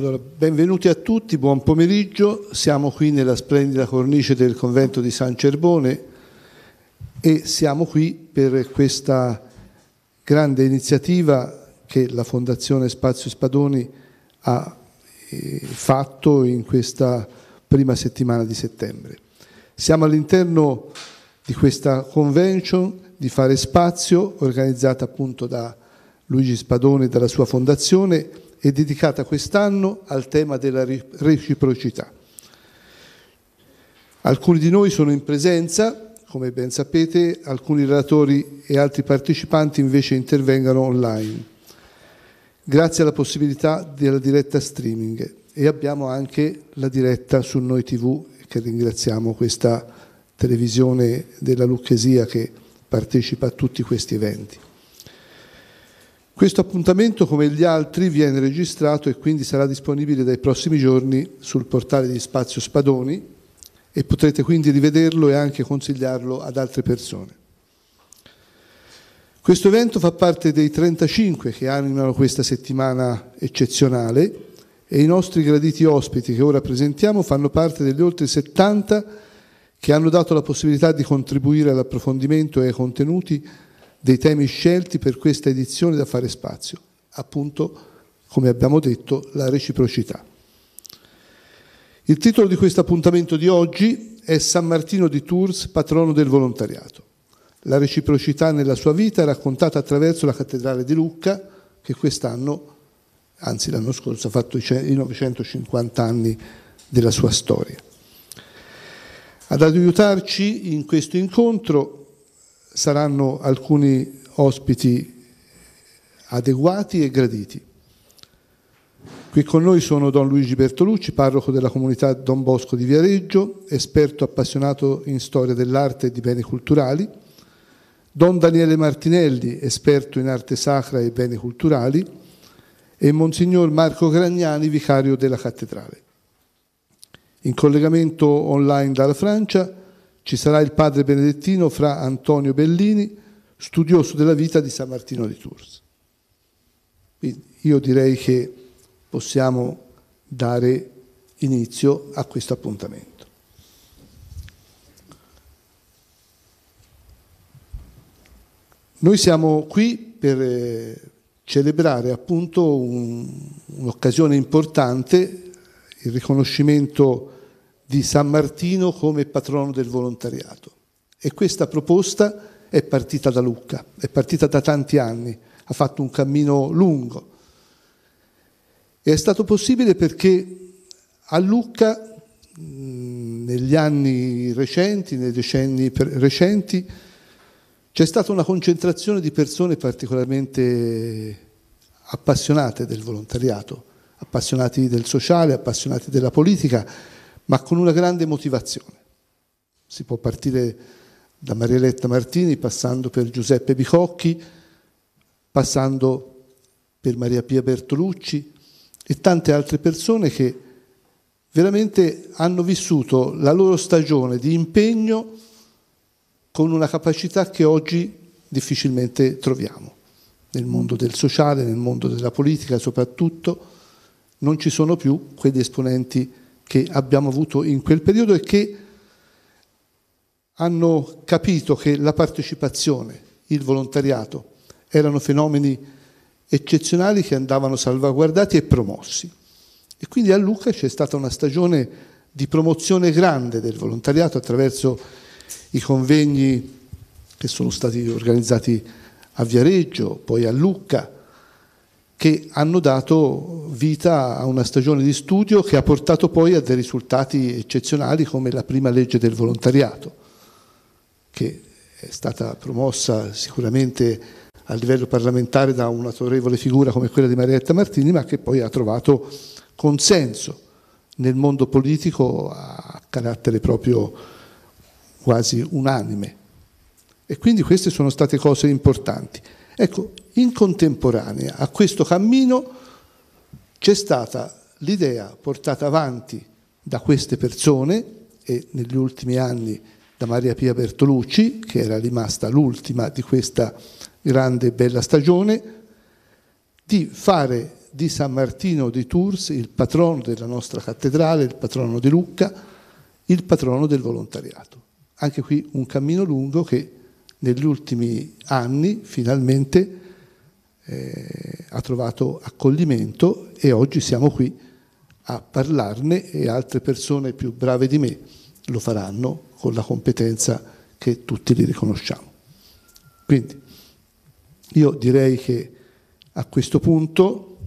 Allora, benvenuti a tutti, buon pomeriggio. Siamo qui nella splendida cornice del convento di San Cerbone e siamo qui per questa grande iniziativa che la Fondazione Spazio Spadoni ha eh, fatto in questa prima settimana di settembre. Siamo all'interno di questa convention di Fare Spazio, organizzata appunto da Luigi Spadoni e dalla sua fondazione, è dedicata quest'anno al tema della reciprocità. Alcuni di noi sono in presenza, come ben sapete, alcuni relatori e altri partecipanti invece intervengono online, grazie alla possibilità della diretta streaming e abbiamo anche la diretta su Noi TV, che ringraziamo questa televisione della Lucchesia che partecipa a tutti questi eventi. Questo appuntamento, come gli altri, viene registrato e quindi sarà disponibile dai prossimi giorni sul portale di Spazio Spadoni e potrete quindi rivederlo e anche consigliarlo ad altre persone. Questo evento fa parte dei 35 che animano questa settimana eccezionale e i nostri graditi ospiti che ora presentiamo fanno parte degli oltre 70 che hanno dato la possibilità di contribuire all'approfondimento e ai contenuti dei temi scelti per questa edizione da fare spazio, appunto, come abbiamo detto, la reciprocità. Il titolo di questo appuntamento di oggi è San Martino di Tours, patrono del volontariato. La reciprocità nella sua vita è raccontata attraverso la cattedrale di Lucca, che quest'anno, anzi l'anno scorso, ha fatto i 950 anni della sua storia. Ad aiutarci in questo incontro saranno alcuni ospiti adeguati e graditi. Qui con noi sono Don Luigi Bertolucci, parroco della comunità Don Bosco di Viareggio, esperto appassionato in storia dell'arte e di beni culturali, Don Daniele Martinelli, esperto in arte sacra e beni culturali, e Monsignor Marco Gragnani, vicario della cattedrale. In collegamento online dalla Francia ci sarà il padre benedettino fra Antonio Bellini, studioso della vita di San Martino di Tours. Quindi io direi che possiamo dare inizio a questo appuntamento. Noi siamo qui per eh, celebrare appunto un'occasione importante, il riconoscimento di San Martino come patrono del volontariato. E questa proposta è partita da Lucca, è partita da tanti anni, ha fatto un cammino lungo. E è stato possibile perché a Lucca, mm, negli anni recenti, nei decenni recenti, c'è stata una concentrazione di persone particolarmente appassionate del volontariato, appassionati del sociale, appassionati della politica, ma con una grande motivazione. Si può partire da Marieletta Martini, passando per Giuseppe Bicocchi, passando per Maria Pia Bertolucci e tante altre persone che veramente hanno vissuto la loro stagione di impegno con una capacità che oggi difficilmente troviamo. Nel mondo del sociale, nel mondo della politica soprattutto, non ci sono più quegli esponenti che abbiamo avuto in quel periodo e che hanno capito che la partecipazione, il volontariato erano fenomeni eccezionali che andavano salvaguardati e promossi. E quindi a Lucca c'è stata una stagione di promozione grande del volontariato attraverso i convegni che sono stati organizzati a Viareggio, poi a Lucca, che hanno dato vita a una stagione di studio che ha portato poi a dei risultati eccezionali come la prima legge del volontariato, che è stata promossa sicuramente a livello parlamentare da un'autorevole figura come quella di Marietta Martini, ma che poi ha trovato consenso nel mondo politico a carattere proprio quasi unanime. E quindi queste sono state cose importanti. Ecco, in contemporanea a questo cammino c'è stata l'idea portata avanti da queste persone e negli ultimi anni da Maria Pia Bertolucci, che era rimasta l'ultima di questa grande e bella stagione, di fare di San Martino di Tours il patrono della nostra cattedrale, il patrono di Lucca, il patrono del volontariato. Anche qui un cammino lungo che negli ultimi anni finalmente eh, ha trovato accoglimento e oggi siamo qui a parlarne e altre persone più brave di me lo faranno con la competenza che tutti li riconosciamo. Quindi io direi che a questo punto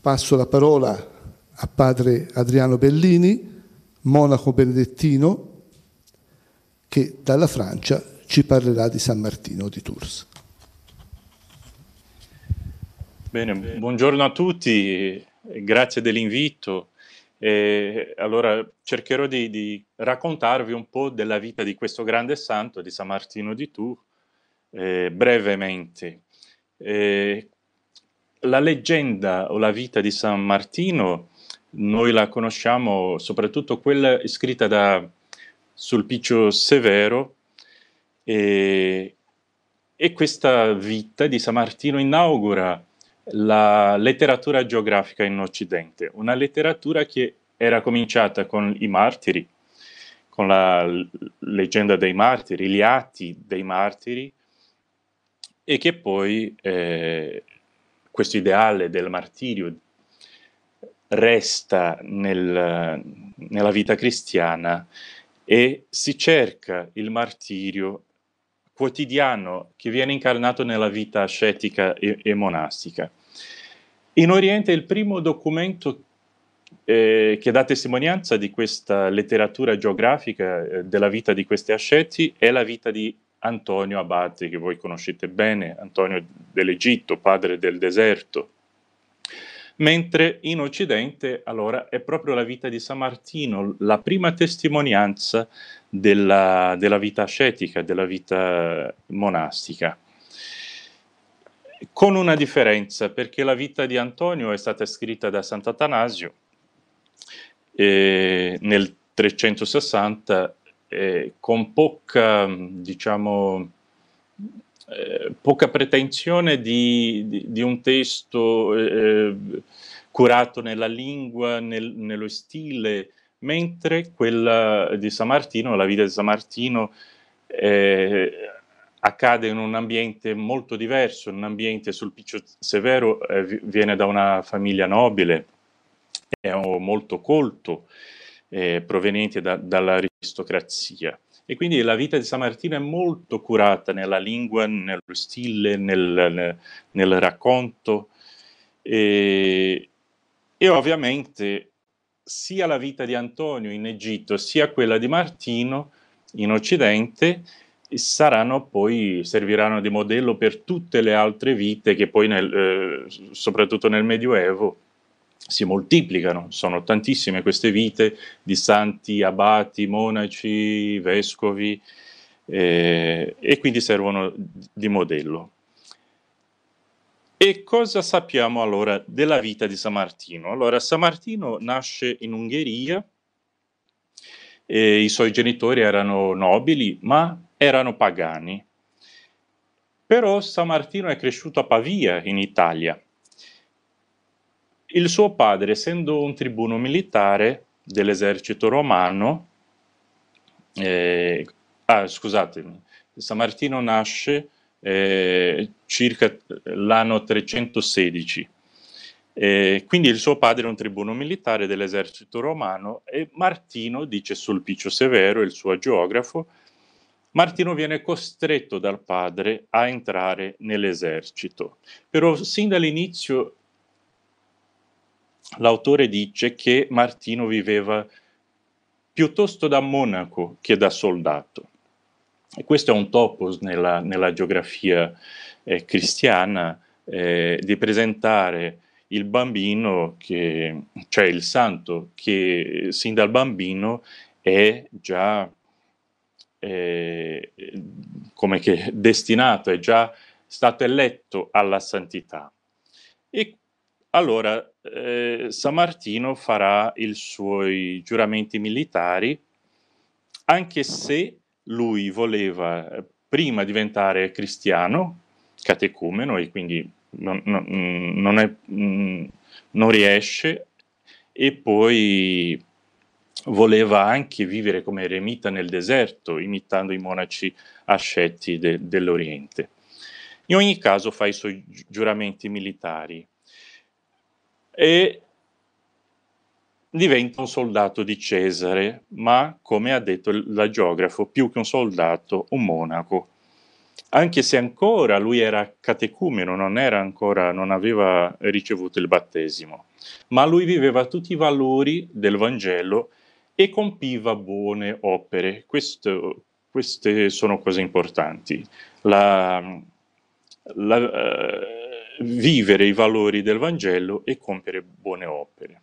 passo la parola a padre Adriano Bellini, monaco benedettino, che dalla Francia ci parlerà di San Martino di Tours. Bene, buongiorno a tutti, grazie dell'invito. E allora cercherò di, di, raccontarvi un po' della vita di questo grande santo, di San Martino di Tours, eh, brevemente. Eh, la leggenda o la vita di San Martino noi la conosciamo soprattutto quella scritta da Sulpicio Severo e, e questa vita di San Martino inaugura la letteratura geografica in Occidente, una letteratura che era cominciata con i martiri, con la leggenda dei martiri, gli atti dei martiri, e che poi eh, questo ideale del martirio resta nel, nella vita cristiana e si cerca il martirio quotidiano che viene incarnato nella vita ascetica e, e monastica. In Oriente il primo documento eh, che dà testimonianza di questa letteratura geografica eh, della vita di questi asceti è la vita di Antonio Abate, che voi conoscete bene, Antonio dell'Egitto, padre del deserto. Mentre in Occidente, allora, è proprio la vita di San Martino la prima testimonianza della, della vita ascetica, della vita monastica con una differenza, perché la vita di Antonio è stata scritta da Sant'Atanasio eh, nel 360 eh, con poca, diciamo, eh, poca pretensione di, di, di, un testo eh, eh, curato nella lingua, nel, nello stile, mentre quella eh, di San Martino, la vita di San Martino, eh, accade in un ambiente molto diverso, in un ambiente sul Piccio Severo eh, viene da una famiglia nobile, è molto colto, eh, proveniente da, dall'aristocrazia. E quindi la vita di San Martino è molto curata nella lingua, nello stile, nel, nel racconto. E, e ovviamente sia la vita di Antonio in Egitto sia quella di Martino in Occidente saranno poi, serviranno di modello per tutte le altre vite che poi, nel, eh, soprattutto nel Medioevo, si moltiplicano. Sono tantissime queste vite di santi, abati, monaci, vescovi eh, e quindi servono di modello. E cosa sappiamo allora della vita di San Martino? Allora, San Martino nasce in Ungheria, i suoi genitori erano nobili, ma erano pagani. Però San Martino è cresciuto a Pavia, in Italia. Il suo padre, essendo un tribuno militare dell'esercito romano, eh, ah, scusatemi, San Martino nasce eh, circa l'anno 316. Eh, quindi il suo padre è un tribuno militare dell'esercito romano e Martino, dice Sulpicio Severo, il suo geografo, Martino viene costretto dal padre a entrare nell'esercito. Però sin dall'inizio l'autore dice che Martino viveva piuttosto da monaco che da soldato. E questo è un topos nella, nella geografia eh, cristiana eh, di presentare il bambino, che, cioè il santo, che sin dal bambino è già eh, come che destinato, è già stato eletto alla santità. E allora eh, San Martino farà i suoi giuramenti militari, anche se lui voleva eh, prima diventare cristiano, catecumeno, e quindi non, non, non, è, mm, non riesce, e poi voleva anche vivere come eremita nel deserto, imitando i monaci ascetti de, dell'Oriente. In ogni caso fa i suoi giuramenti militari e diventa un soldato di Cesare, ma, come ha detto l'agiografo, più che un soldato, un monaco. Anche se ancora lui era catecumeno, non, era ancora, non aveva ricevuto il battesimo, ma lui viveva tutti i valori del Vangelo e compiva buone opere. Questo, queste sono cose importanti. La, la, uh, vivere i valori del Vangelo e compiere buone opere.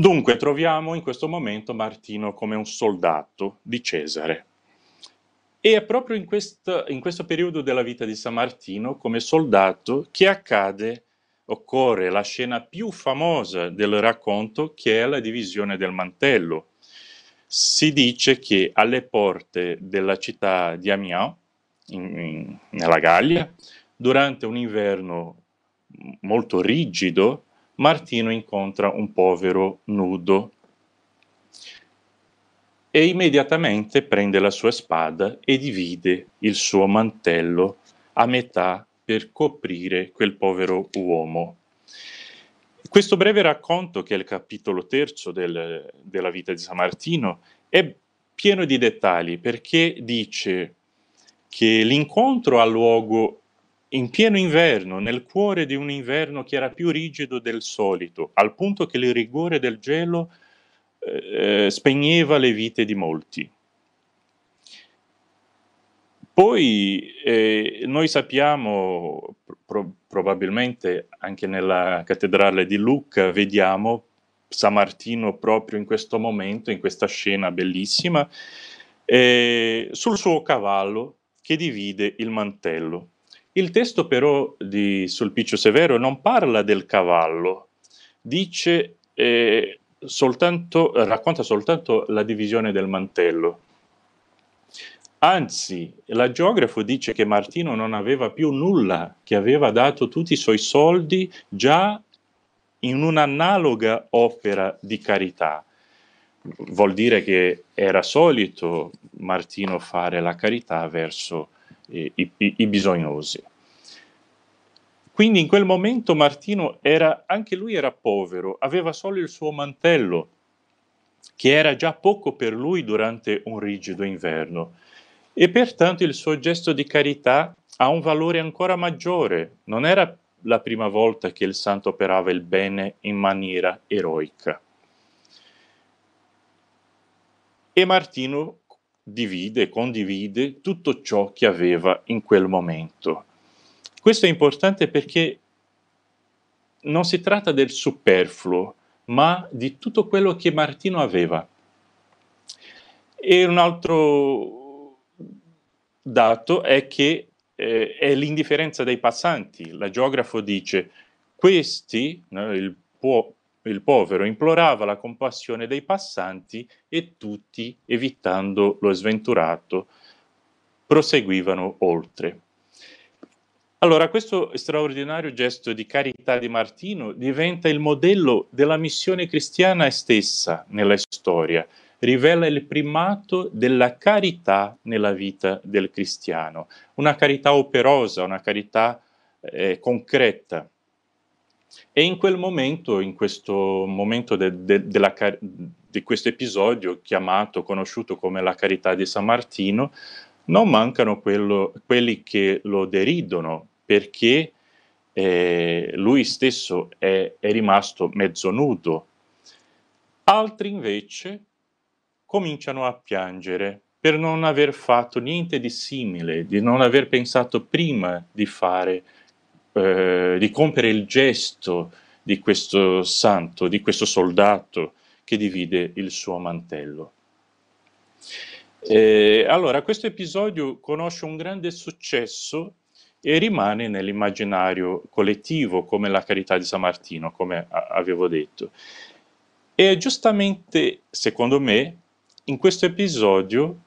Dunque troviamo in questo momento Martino come un soldato di Cesare. E è proprio in, quest, in questo periodo della vita di San Martino, come soldato, che accade, occorre la scena più famosa del racconto, che è la divisione del mantello. Si dice che alle porte della città di Amiens, in, in, nella Gallia, durante un inverno molto rigido, Martino incontra un povero nudo e immediatamente prende la sua spada e divide il suo mantello a metà per coprire quel povero uomo. Questo breve racconto, che è il capitolo terzo del, della vita di San Martino, è pieno di dettagli perché dice che l'incontro ha luogo in pieno inverno, nel cuore di un inverno che era più rigido del solito, al punto che il rigore del gelo eh, eh spegneva le vite di molti. Poi eh, noi sappiamo, pro probabilmente anche nella cattedrale di Lucca, vediamo San Martino proprio in questo momento, in questa scena bellissima, eh, sul suo cavallo che divide il mantello. Il testo però di Sulpicio Severo non parla del cavallo, dice eh, soltanto, racconta soltanto la divisione del mantello. Anzi, l'agiografo dice che Martino non aveva più nulla, che aveva dato tutti i suoi soldi già in un'analoga opera di carità. Vuol dire che era solito Martino fare la carità verso i, i, i bisognosi. Quindi in quel momento Martino era, anche lui era povero, aveva solo il suo mantello, che era già poco per lui durante un rigido inverno, e pertanto il suo gesto di carità ha un valore ancora maggiore. Non era la prima volta che il santo operava il bene in maniera eroica. E Martino divide e condivide tutto ciò che aveva in quel momento. Questo è importante perché non si tratta del superfluo, ma di tutto quello che Martino aveva. E un altro dato è che eh, è l'indifferenza dei passanti. La geografo dice, questi, no, il po il povero implorava la compassione dei passanti e tutti, evitando lo sventurato, proseguivano oltre. Allora, questo straordinario gesto di carità di Martino diventa il modello della missione cristiana stessa nella storia, rivela il primato della carità nella vita del cristiano, una carità operosa, una carità eh, concreta. E in quel momento, in questo momento de, de, della, di questo episodio chiamato, conosciuto come la carità di San Martino, non mancano quello, quelli che lo deridono perché eh, lui stesso è, è rimasto mezzo nudo. Altri invece cominciano a piangere per non aver fatto niente di simile, di non aver pensato prima di fare eh, di compiere il gesto di questo santo, di questo soldato che divide il suo mantello. Eh, allora, questo episodio conosce un grande successo e rimane nell'immaginario collettivo come la carità di San Martino, come avevo detto. E giustamente, secondo me, in questo episodio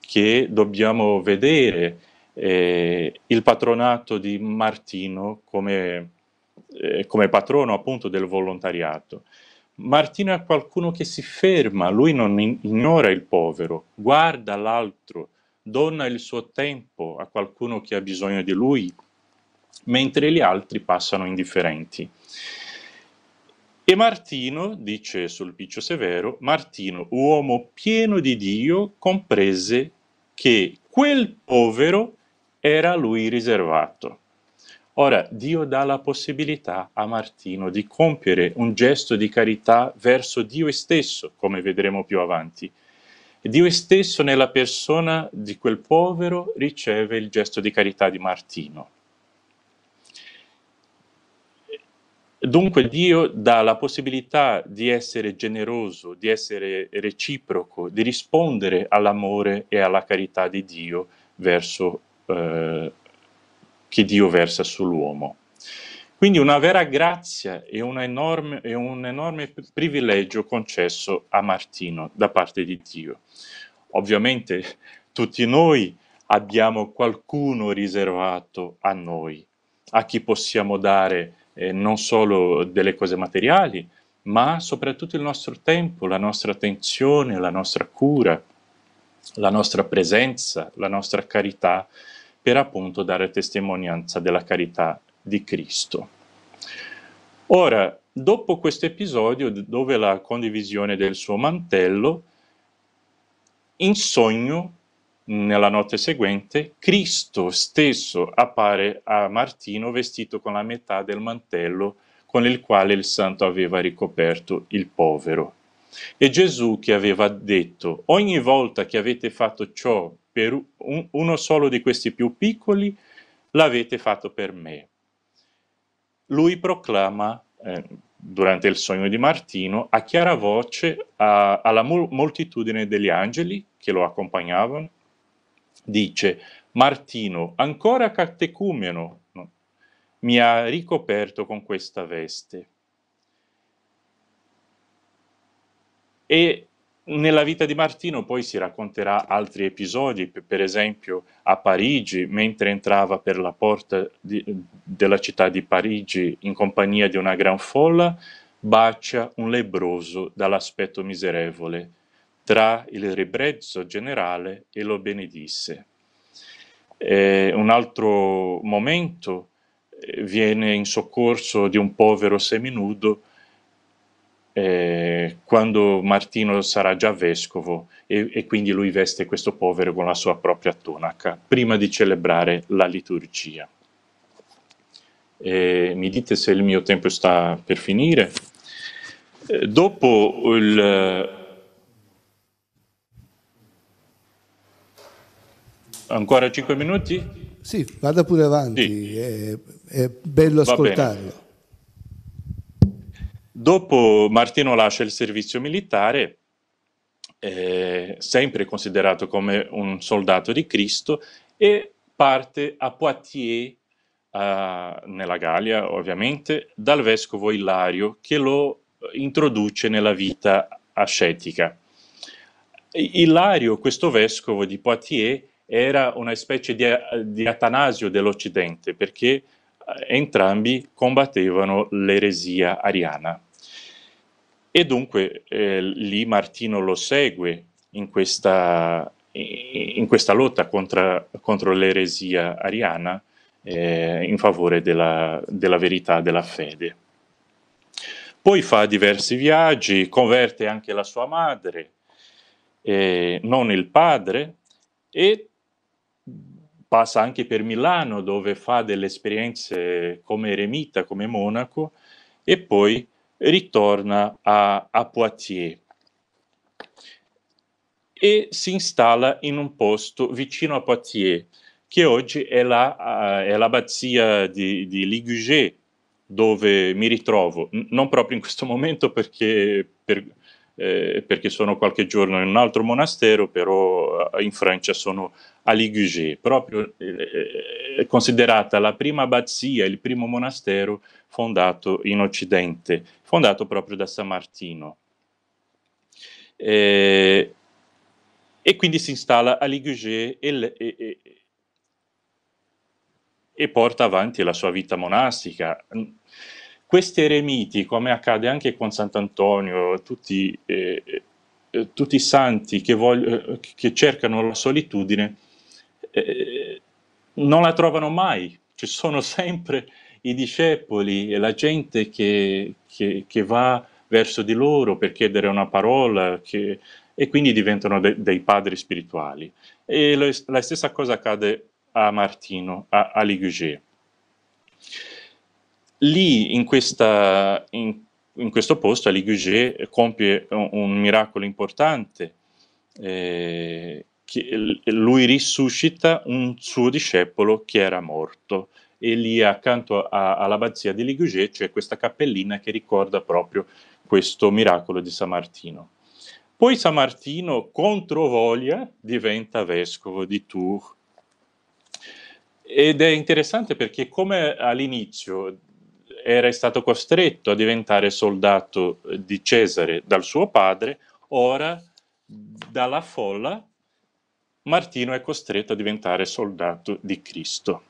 che dobbiamo vedere eh, il patronato di Martino come, eh, come, patrono appunto del volontariato. Martino è qualcuno che si ferma, lui non ignora il povero, guarda l'altro, dona il suo tempo a qualcuno che ha bisogno di lui, mentre gli altri passano indifferenti. E Martino, dice sul Piccio Severo, Martino, uomo pieno di Dio, comprese che quel povero era a lui riservato. Ora Dio dà la possibilità a Martino di compiere un gesto di carità verso Dio stesso, come vedremo più avanti. Dio stesso nella persona di quel povero riceve il gesto di carità di Martino. Dunque Dio dà la possibilità di essere generoso, di essere reciproco, di rispondere all'amore e alla carità di Dio verso eh, che Dio versa sull'uomo. Quindi una vera grazia e, enorme, e un enorme privilegio concesso a Martino da parte di Dio. Ovviamente tutti noi abbiamo qualcuno riservato a noi, a chi possiamo dare eh, non solo delle cose materiali, ma soprattutto il nostro tempo, la nostra attenzione, la nostra cura, la nostra presenza, la nostra carità per appunto dare testimonianza della carità di Cristo. Ora, dopo questo episodio dove la condivisione del suo mantello, in sogno, nella notte seguente, Cristo stesso appare a Martino vestito con la metà del mantello con il quale il santo aveva ricoperto il povero. E Gesù che aveva detto, ogni volta che avete fatto ciò per un, uno solo di questi più piccoli l'avete fatto per me. Lui proclama eh, durante il sogno di Martino a chiara voce a, alla mol moltitudine degli angeli che lo accompagnavano, dice Martino, ancora catecumeno, no? mi ha ricoperto con questa veste. E nella vita di Martino poi si racconterà altri episodi, per esempio a Parigi, mentre entrava per la porta di, della città di Parigi in compagnia di una gran folla, bacia un lebroso dall'aspetto miserevole, tra il ribrezzo generale e lo benedisse. Eh, un altro momento eh, viene in soccorso di un povero seminudo eh, quando Martino sarà già vescovo e, e, quindi lui veste questo povero con la sua propria tonaca, prima di celebrare la liturgia. Eh, mi dite se il mio tempo sta per finire. Eh, dopo il... Ancora 5 minuti? Sì, vada pure avanti, sì. è, è bello ascoltarlo. Dopo Martino lascia il servizio militare, eh, sempre considerato come un soldato di Cristo, e parte a Poitiers, eh, nella Gallia ovviamente, dal vescovo Ilario che lo introduce nella vita ascetica. Ilario, questo vescovo di Poitiers, era una specie di, di Atanasio dell'Occidente, perché eh, entrambi combattevano l'eresia ariana. E dunque eh, lì Martino lo segue in questa, in questa lotta contra, contro l'eresia ariana eh, in favore della, della verità della fede. Poi fa diversi viaggi, converte anche la sua madre, eh, non il padre, e passa anche per Milano dove fa delle esperienze come eremita, come monaco, e poi ritorna a, a Poitiers e si installa in un posto vicino a Poitiers, che oggi è, la, eh, è l'abbazia di, di Ligugé, dove mi ritrovo, non proprio in questo momento perché, per, eh, perché sono qualche giorno in un altro monastero, però eh, in Francia sono a Ligugé, proprio eh, eh considerata la prima abbazia, il primo monastero fondato in Occidente, fondato proprio da San Martino. Eh, e quindi si installa a Ligugé e, e, e, porta avanti la sua vita monastica. Questi eremiti, come accade anche con Sant'Antonio, tutti, eh, eh tutti i santi che, voglio, eh, che cercano la solitudine, eh, non la trovano mai, ci sono sempre i discepoli e la gente che, che, che va verso di loro per chiedere una parola che, e quindi diventano de, dei padri spirituali. E lo, la stessa cosa accade a Martino, a, a Ligugé. Lì, in, questa, in, in questo posto, Ligugé compie un, un miracolo importante eh, che lui risuscita un suo discepolo che era morto. E lì accanto a, all'abbazia di Ligugé c'è questa cappellina che ricorda proprio questo miracolo di San Martino. Poi San Martino, contro voglia, diventa vescovo di Tours. Ed è interessante perché come all'inizio era stato costretto a diventare soldato di Cesare dal suo padre, ora dalla folla Martino è costretto a diventare soldato di Cristo.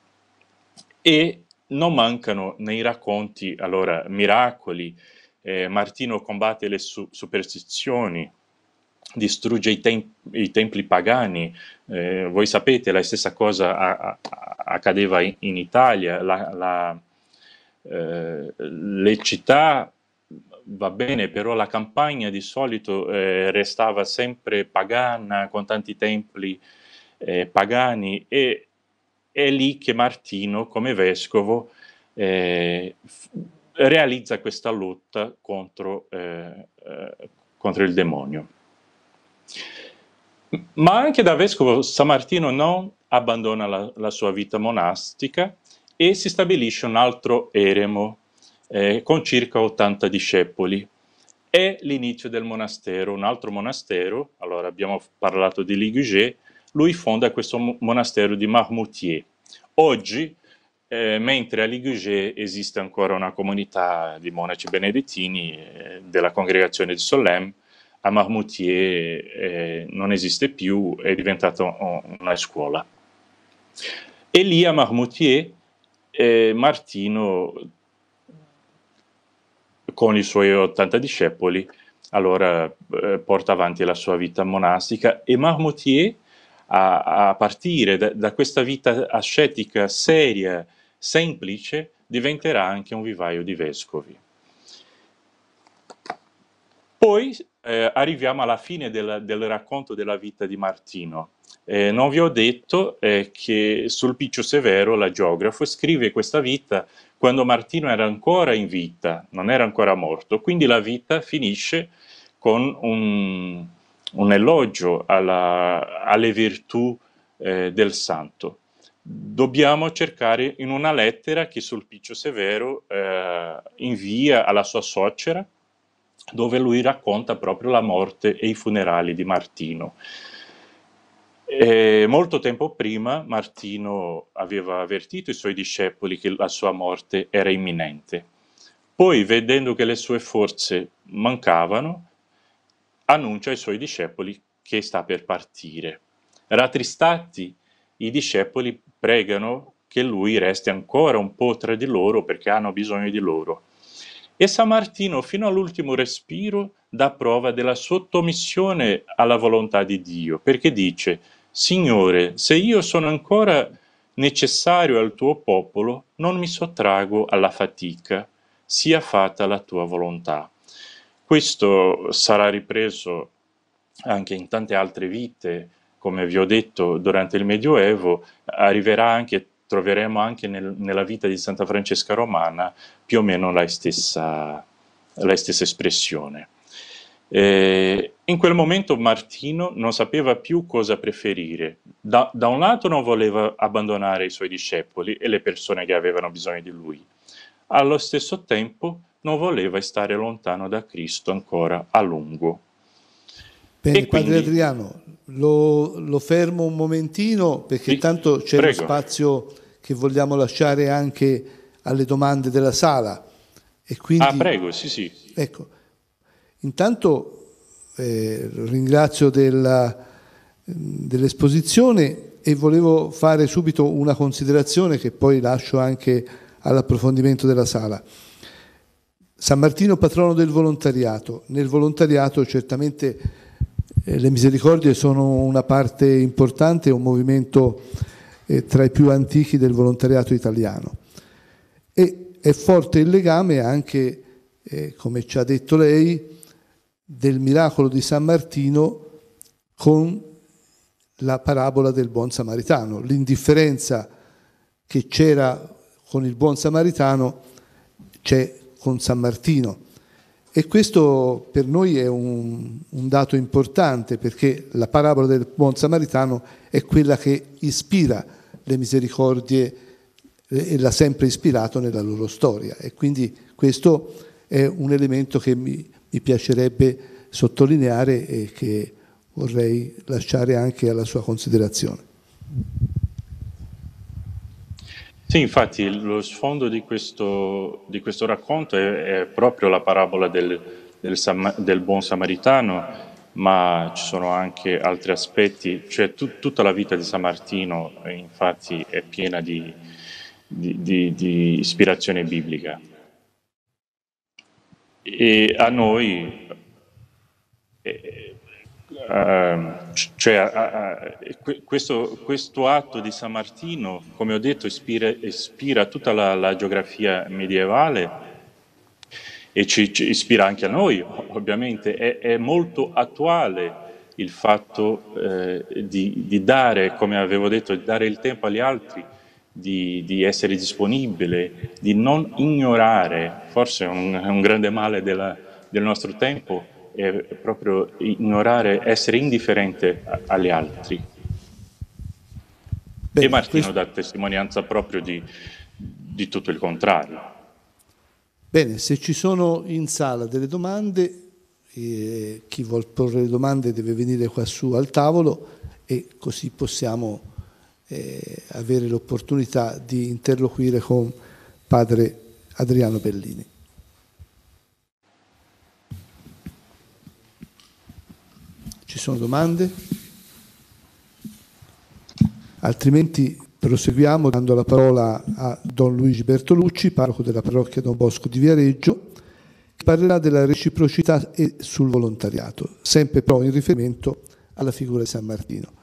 E non mancano nei racconti allora, miracoli, eh, Martino combatte le su- superstizioni, distrugge i, tem- i templi pagani, eh, voi sapete la stessa cosa a- a- accadeva in, in Italia, la- la, eh, le città va bene, però la campagna di solito eh, restava sempre pagana, con tanti templi eh, pagani, e è lì che Martino, come vescovo, eh, realizza questa lotta contro, eh, eh, contro il demonio. Ma anche da vescovo San Martino non abbandona la, la sua vita monastica e si stabilisce un altro eremo eh, con circa 80 discepoli. È l'inizio del monastero, un altro monastero, allora abbiamo parlato di Ligugé, lui fonda questo monastero di Marmoutier. Oggi, eh, mentre a Ligugé esiste ancora una comunità di monaci benedettini eh, della congregazione di Solem, a Marmoutier eh, non esiste più, è diventata una scuola. E lì a Marmoutier eh, Martino con i suoi 80 discepoli, allora eh, porta avanti la sua vita monastica e Marmoutier, a, a partire da, da, questa vita ascetica seria, semplice, diventerà anche un vivaio di vescovi. Poi eh, arriviamo alla fine della, del racconto della vita di Martino. Eh, non vi ho detto eh, che Sulpicio Severo, la geografo, scrive questa vita quando Martino era ancora in vita, non era ancora morto, quindi la vita finisce con un, un elogio alla, alle virtù eh, del santo. Dobbiamo cercare in una lettera che Sulpicio Severo eh, invia alla sua suocera, dove lui racconta proprio la morte e i funerali di Martino. E molto tempo prima Martino aveva avvertito i suoi discepoli che la sua morte era imminente. Poi, vedendo che le sue forze mancavano, annuncia ai suoi discepoli che sta per partire. Rattristati, i discepoli pregano che lui resti ancora un po' tra di loro perché hanno bisogno di loro. E San Martino, fino all'ultimo respiro, dà prova della sottomissione alla volontà di Dio, perché dice Signore, se io sono ancora necessario al tuo popolo, non mi sottrago alla fatica, sia fatta la tua volontà. Questo sarà ripreso anche in tante altre vite, come vi ho detto, durante il Medioevo, arriverà anche, troveremo anche nel, nella vita di Santa Francesca Romana più o meno la stessa, la stessa espressione. Eh, in quel momento Martino non sapeva più cosa preferire. Da, da, un lato non voleva abbandonare i suoi discepoli e le persone che avevano bisogno di lui, allo stesso tempo non voleva stare lontano da Cristo ancora a lungo. Bene, e padre Adriano, lo, lo, fermo un momentino perché sì, tanto c'è lo spazio che vogliamo lasciare anche alle domande della sala. E quindi... Ah, prego, sì, sì. Ecco. Intanto eh, ringrazio dell'esposizione e volevo fare subito una considerazione che poi lascio anche all'approfondimento della sala. San Martino patrono del volontariato. Nel volontariato certamente eh, le misericordie sono una parte importante, un movimento eh, tra i più antichi del volontariato italiano. E è forte il legame anche, eh, come ci ha detto lei, del miracolo di San Martino con la parabola del buon samaritano, l'indifferenza che c'era con il buon samaritano c'è con San Martino. E questo per noi è un, un, dato importante perché la parabola del buon samaritano è quella che ispira le misericordie e l'ha sempre ispirato nella loro storia e quindi questo è un elemento che mi, mi piacerebbe sottolineare e che vorrei lasciare anche alla sua considerazione. Sì, infatti lo sfondo di questo, di questo racconto è, è, proprio la parabola del, del, del, buon samaritano, ma ci sono anche altri aspetti, cioè tut, tutta la vita di San Martino eh, infatti è piena di, di, di ispirazione biblica e a noi, eh, ehm, cioè, questo, questo, atto di San Martino, come ho detto, ispira, ispira tutta la, la, geografia medievale e ci, ci, ispira anche a noi, ovviamente, è, è molto attuale il fatto eh, di, di dare, come avevo detto, di dare il tempo agli altri, di, di, essere disponibile, di non ignorare, forse un, un grande male della, del nostro tempo è proprio ignorare, essere indifferente a, agli altri. Beh, e Martino questo... dà testimonianza proprio di, di tutto il contrario. Bene, se ci sono in sala delle domande, eh, chi vuol porre le domande deve venire qua su al tavolo e così possiamo eh, avere l'opportunità di interloquire con padre Adriano Bellini. Ci sono domande? Altrimenti proseguiamo dando la parola a Don Luigi Bertolucci, parroco della parrocchia Don Bosco di Viareggio, che parlerà della reciprocità e sul volontariato, sempre però in riferimento alla figura di San Martino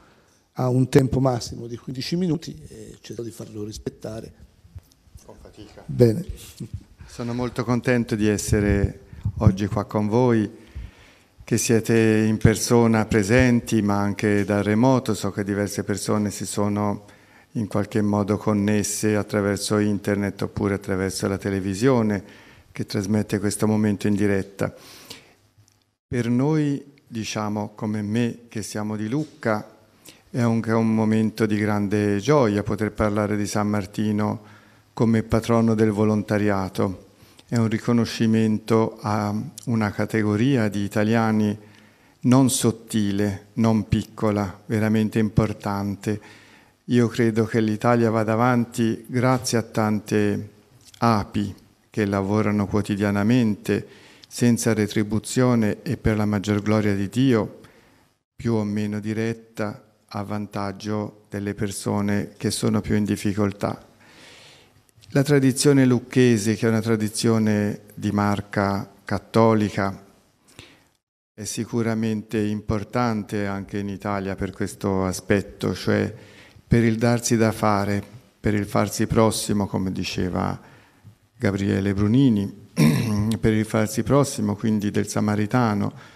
ha un tempo massimo di 15 minuti e cerco di farlo rispettare. Con fatica. Bene. Sono molto contento di essere oggi qua con voi, che siete in persona presenti ma anche dal remoto. So che diverse persone si sono in qualche modo connesse attraverso internet oppure attraverso la televisione che trasmette questo momento in diretta. Per noi, diciamo come me che siamo di Lucca, è un, un momento di grande gioia poter parlare di San Martino come patrono del volontariato. È un riconoscimento a una categoria di italiani non sottile, non piccola, veramente importante. Io credo che l'Italia vada avanti grazie a tante api che lavorano quotidianamente senza retribuzione e per la maggior gloria di Dio, più o meno diretta, a vantaggio delle persone che sono più in difficoltà. La tradizione lucchese, che è una tradizione di marca cattolica, è sicuramente importante anche in Italia per questo aspetto, cioè per il darsi da fare, per il farsi prossimo, come diceva Gabriele Brunini, per il farsi prossimo, quindi del samaritano,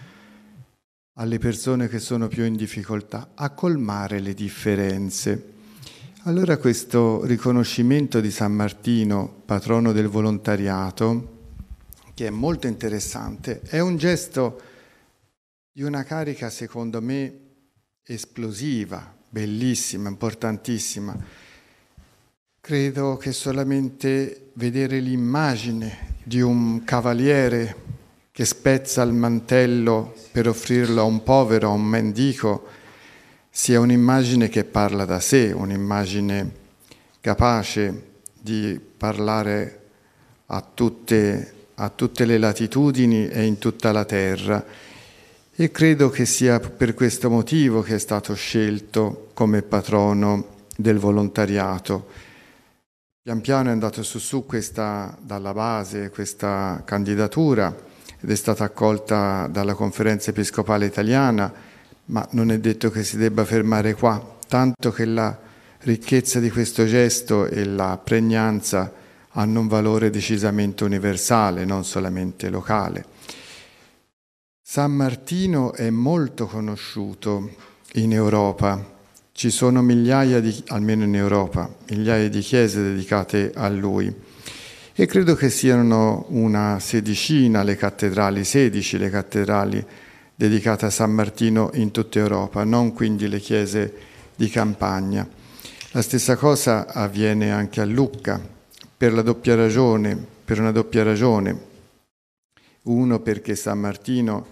alle persone che sono più in difficoltà, a colmare le differenze. Allora questo riconoscimento di San Martino, patrono del volontariato, che è molto interessante, è un gesto di una carica secondo me esplosiva, bellissima, importantissima. Credo che solamente vedere l'immagine di un cavaliere che spezza il mantello per offrirlo a un povero, a un mendico, sia un'immagine che parla da sé, un'immagine capace di parlare a tutte, a tutte le latitudini e in tutta la terra. E credo che sia per questo motivo che è stato scelto come patrono del volontariato. Pian piano è andato su su questa, dalla base questa candidatura ed è stata accolta dalla conferenza episcopale italiana, ma non è detto che si debba fermare qua, tanto che la ricchezza di questo gesto e la pregnanza hanno un valore decisamente universale, non solamente locale. San Martino è molto conosciuto in Europa, ci sono migliaia di, almeno in Europa, migliaia di chiese dedicate a lui e credo che siano una sedicina le cattedrali, sedici le cattedrali dedicate a San Martino in tutta Europa, non quindi le chiese di campagna. La stessa cosa avviene anche a Lucca, per la doppia ragione, per una doppia ragione. Uno perché San Martino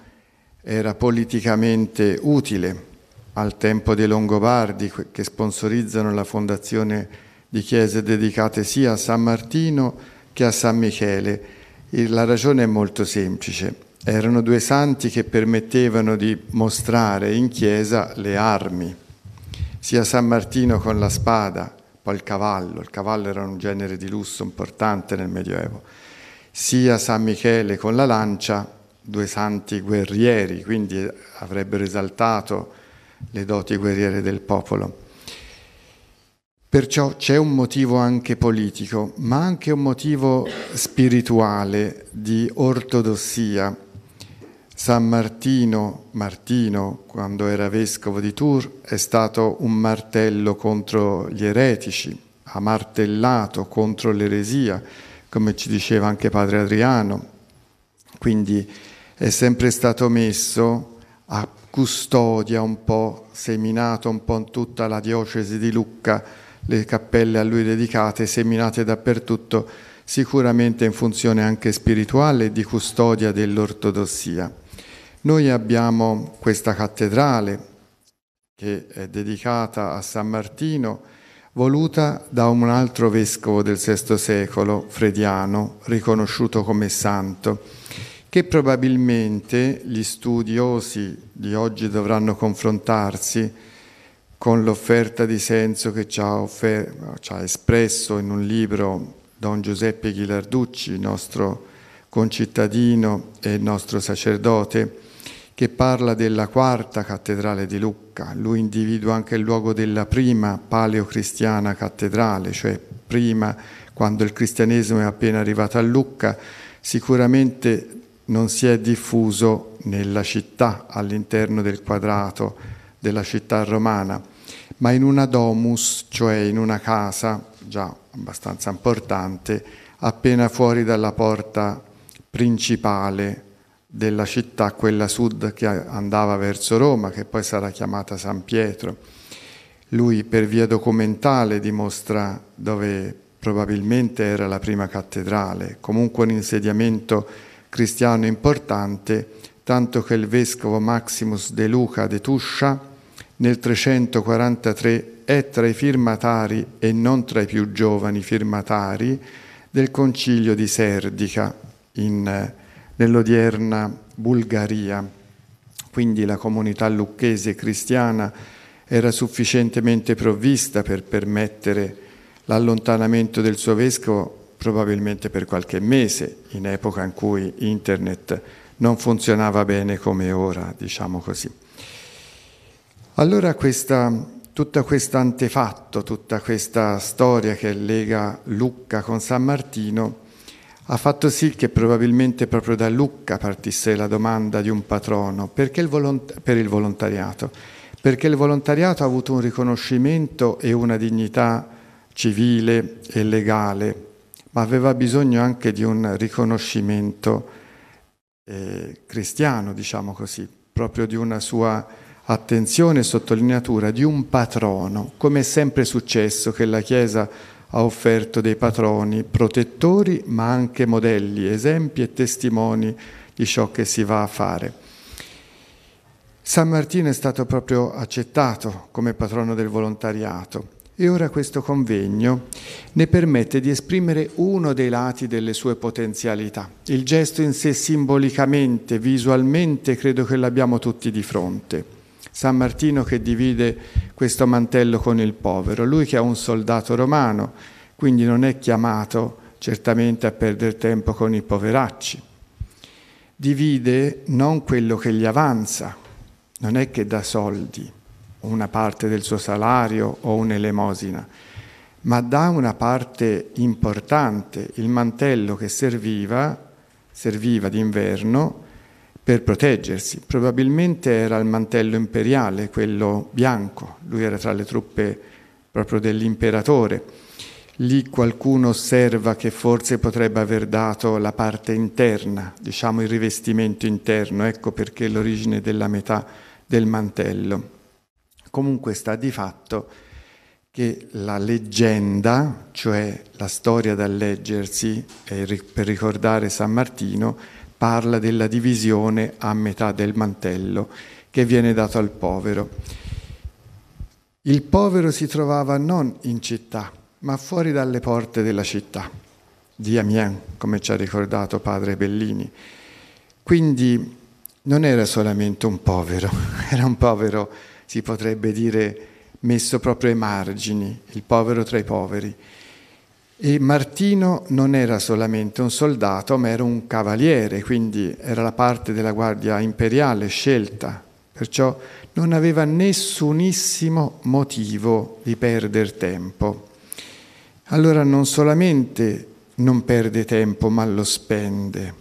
era politicamente utile al tempo dei Longobardi che sponsorizzano la fondazione di chiese dedicate sia a San Martino che a San Michele. La ragione è molto semplice. Erano due santi che permettevano di mostrare in chiesa le armi, sia San Martino con la spada, poi il cavallo, il cavallo era un genere di lusso importante nel Medioevo, sia San Michele con la lancia, due santi guerrieri, quindi avrebbero esaltato le doti guerriere del popolo. Perciò c'è un motivo anche politico, ma anche un motivo spirituale di ortodossia. San Martino, Martino, quando era vescovo di Tours, è stato un martello contro gli eretici, ha martellato contro l'eresia, come ci diceva anche padre Adriano. Quindi è sempre stato messo a custodia un po', seminato un po' in tutta la diocesi di Lucca, le cappelle a lui dedicate seminate dappertutto, sicuramente in funzione anche spirituale e di custodia dell'ortodossia. Noi abbiamo questa cattedrale che è dedicata a San Martino, voluta da un altro vescovo del VI secolo, Frediano, riconosciuto come santo, che probabilmente gli studiosi di oggi dovranno confrontarsi con l'offerta di senso che ci ha, ci ha espresso in un libro Don Giuseppe Ghilarducci, nostro concittadino e nostro sacerdote, che parla della quarta cattedrale di Lucca. Lui individua anche il luogo della prima paleocristiana cattedrale, cioè prima quando il cristianesimo è appena arrivato a Lucca, sicuramente non si è diffuso nella città all'interno del quadrato della città romana, ma in una domus, cioè in una casa già abbastanza importante, appena fuori dalla porta principale della città, quella sud che andava verso Roma, che poi sarà chiamata San Pietro. Lui per via documentale dimostra dove probabilmente era la prima cattedrale, comunque un insediamento cristiano importante, tanto che il vescovo Maximus de Luca de Tuscia nel 343 è tra i firmatari e non tra i più giovani firmatari del concilio di Serdica in, eh, nell'odierna Bulgaria. Quindi la comunità lucchese cristiana era sufficientemente provvista per permettere l'allontanamento del suo vescovo probabilmente per qualche mese, in epoca in cui internet non funzionava bene come ora, diciamo così. Allora questa, tutto questo antefatto, tutta questa storia che lega Lucca con San Martino ha fatto sì che probabilmente proprio da Lucca partisse la domanda di un patrono il volont- per il volontariato, perché il volontariato ha avuto un riconoscimento e una dignità civile e legale, ma aveva bisogno anche di un riconoscimento eh, cristiano, diciamo così, proprio di una sua attenzione e sottolineatura di un patrono, come è sempre successo che la Chiesa ha offerto dei patroni protettori, ma anche modelli, esempi e testimoni di ciò che si va a fare. San Martino è stato proprio accettato come patrono del volontariato e ora questo convegno ne permette di esprimere uno dei lati delle sue potenzialità. Il gesto in sé simbolicamente, visualmente, credo che l'abbiamo tutti di fronte. San Martino che divide questo mantello con il povero, lui che è un soldato romano, quindi non è chiamato certamente a perdere tempo con i poveracci. Divide non quello che gli avanza, non è che dà soldi, una parte del suo salario o un'elemosina, ma dà una parte importante, il mantello che serviva, serviva d'inverno, per proteggersi. Probabilmente era il mantello imperiale, quello bianco, lui era tra le truppe proprio dell'imperatore. Lì qualcuno osserva che forse potrebbe aver dato la parte interna, diciamo il rivestimento interno, ecco perché l'origine della metà del mantello. Comunque sta di fatto che la leggenda, cioè la storia da leggersi eh, per ricordare San Martino, parla della divisione a metà del mantello che viene dato al povero. Il povero si trovava non in città, ma fuori dalle porte della città, di Amiens, come ci ha ricordato padre Bellini. Quindi non era solamente un povero, era un povero, si potrebbe dire, messo proprio ai margini, il povero tra i poveri. E Martino non era solamente un soldato, ma era un cavaliere, quindi era la parte della guardia imperiale scelta, perciò non aveva nessunissimo motivo di perdere tempo. Allora non solamente non perde tempo, ma lo spende,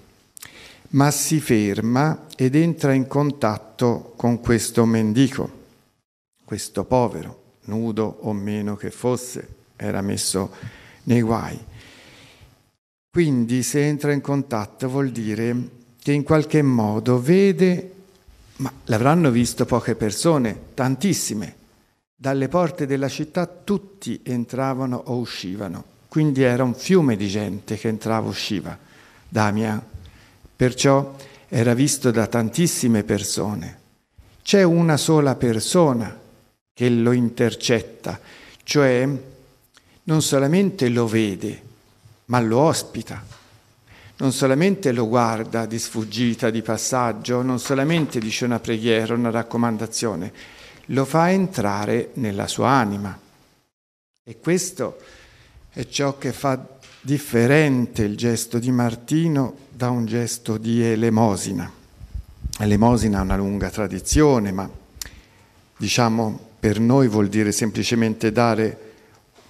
ma si ferma ed entra in contatto con questo mendico, questo povero, nudo o meno che fosse, era messo nei guai. Quindi se entra in contatto vuol dire che in qualche modo vede, ma l'avranno visto poche persone, tantissime, dalle porte della città tutti entravano o uscivano. Quindi era un fiume di gente che entrava e usciva Damia, Perciò era visto da tantissime persone. C'è una sola persona che lo intercetta, cioè non solamente lo vede, ma lo ospita, non solamente lo guarda di sfuggita, di passaggio, non solamente dice una preghiera, una raccomandazione, lo fa entrare nella sua anima. E questo è ciò che fa differente il gesto di Martino da un gesto di elemosina. Elemosina ha una lunga tradizione, ma diciamo per noi vuol dire semplicemente dare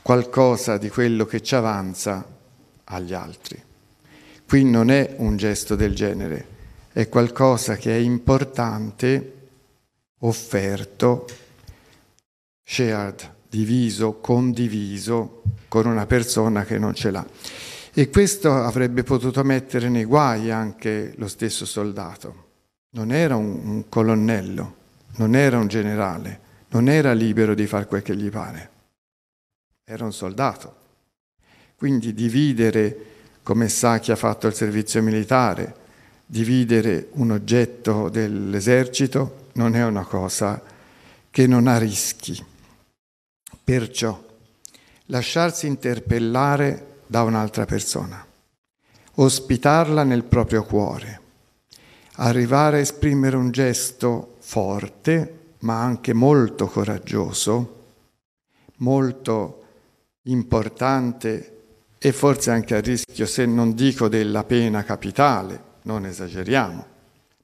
qualcosa di quello che ci avanza agli altri. Qui non è un gesto del genere, è qualcosa che è importante, offerto, shared, diviso, condiviso con una persona che non ce l'ha. E questo avrebbe potuto mettere nei guai anche lo stesso soldato. Non era un, un colonnello, non era un generale, non era libero di fare quel che gli pare era un soldato. Quindi dividere, come sa chi ha fatto il servizio militare, dividere un oggetto dell'esercito non è una cosa che non ha rischi. Perciò lasciarsi interpellare da un'altra persona, ospitarla nel proprio cuore, arrivare a esprimere un gesto forte ma anche molto coraggioso, molto importante e forse anche a rischio, se non dico della pena capitale, non esageriamo,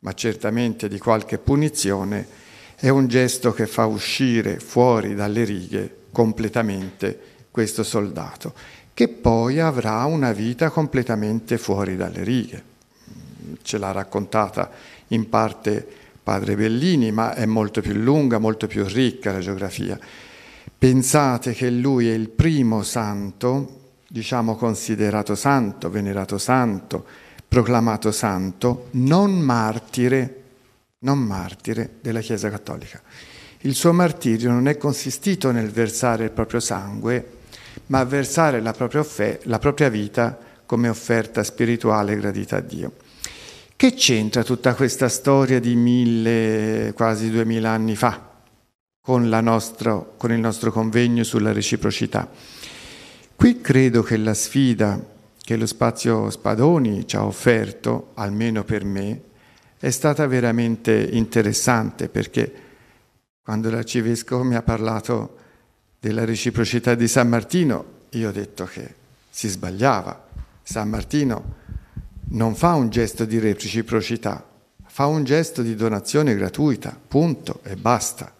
ma certamente di qualche punizione, è un gesto che fa uscire fuori dalle righe completamente questo soldato, che poi avrà una vita completamente fuori dalle righe. Ce l'ha raccontata in parte padre Bellini, ma è molto più lunga, molto più ricca la geografia. Pensate che lui è il primo santo, diciamo considerato santo, venerato santo, proclamato santo, non martire, non martire della Chiesa Cattolica. Il suo martirio non è consistito nel versare il proprio sangue, ma versare la propria, fe, la propria vita come offerta spirituale gradita a Dio. Che c'entra tutta questa storia di mille, quasi duemila anni fa? con, nostra, con il nostro convegno sulla reciprocità. Qui credo che la sfida che lo spazio Spadoni ci ha offerto, almeno per me, è stata veramente interessante perché quando l'arcivescovo mi ha parlato della reciprocità di San Martino, io ho detto che si sbagliava. San Martino non fa un gesto di reciprocità, fa un gesto di donazione gratuita, punto e basta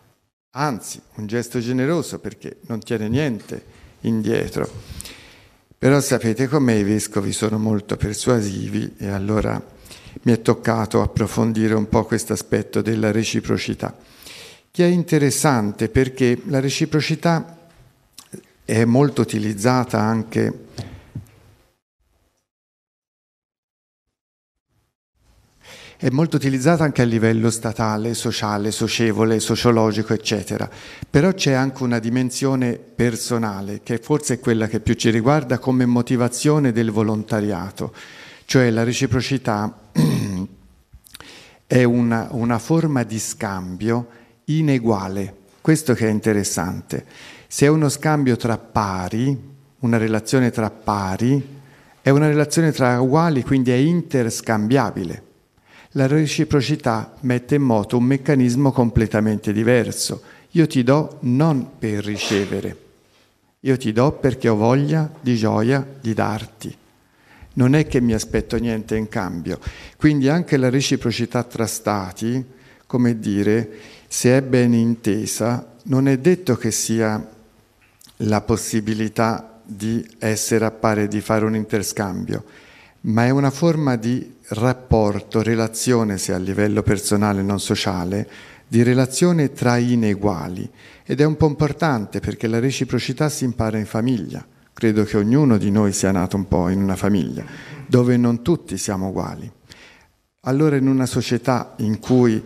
anzi un gesto generoso perché non tiene niente indietro. Però sapete come i vescovi sono molto persuasivi e allora mi è toccato approfondire un po' questo aspetto della reciprocità, che è interessante perché la reciprocità è molto utilizzata anche è molto utilizzata anche a livello statale, sociale, socievole, sociologico, eccetera. Però c'è anche una dimensione personale, che forse è quella che più ci riguarda come motivazione del volontariato, cioè la reciprocità è una, una forma di scambio ineguale. Questo che è interessante. Se è uno scambio tra pari, una relazione tra pari, è una relazione tra uguali, quindi è interscambiabile. La reciprocità mette in moto un meccanismo completamente diverso. Io ti do non per ricevere, io ti do perché ho voglia di gioia di darti. Non è che mi aspetto niente in cambio. Quindi anche la reciprocità tra stati, come dire, se è ben intesa, non è detto che sia la possibilità di essere a pari, di fare un interscambio, ma è una forma di rapporto, relazione, se a livello personale non sociale, di relazione tra ineguali. Ed è un po' importante perché la reciprocità si impara in famiglia. Credo che ognuno di noi sia nato un po' in una famiglia, dove non tutti siamo uguali. Allora in una società in cui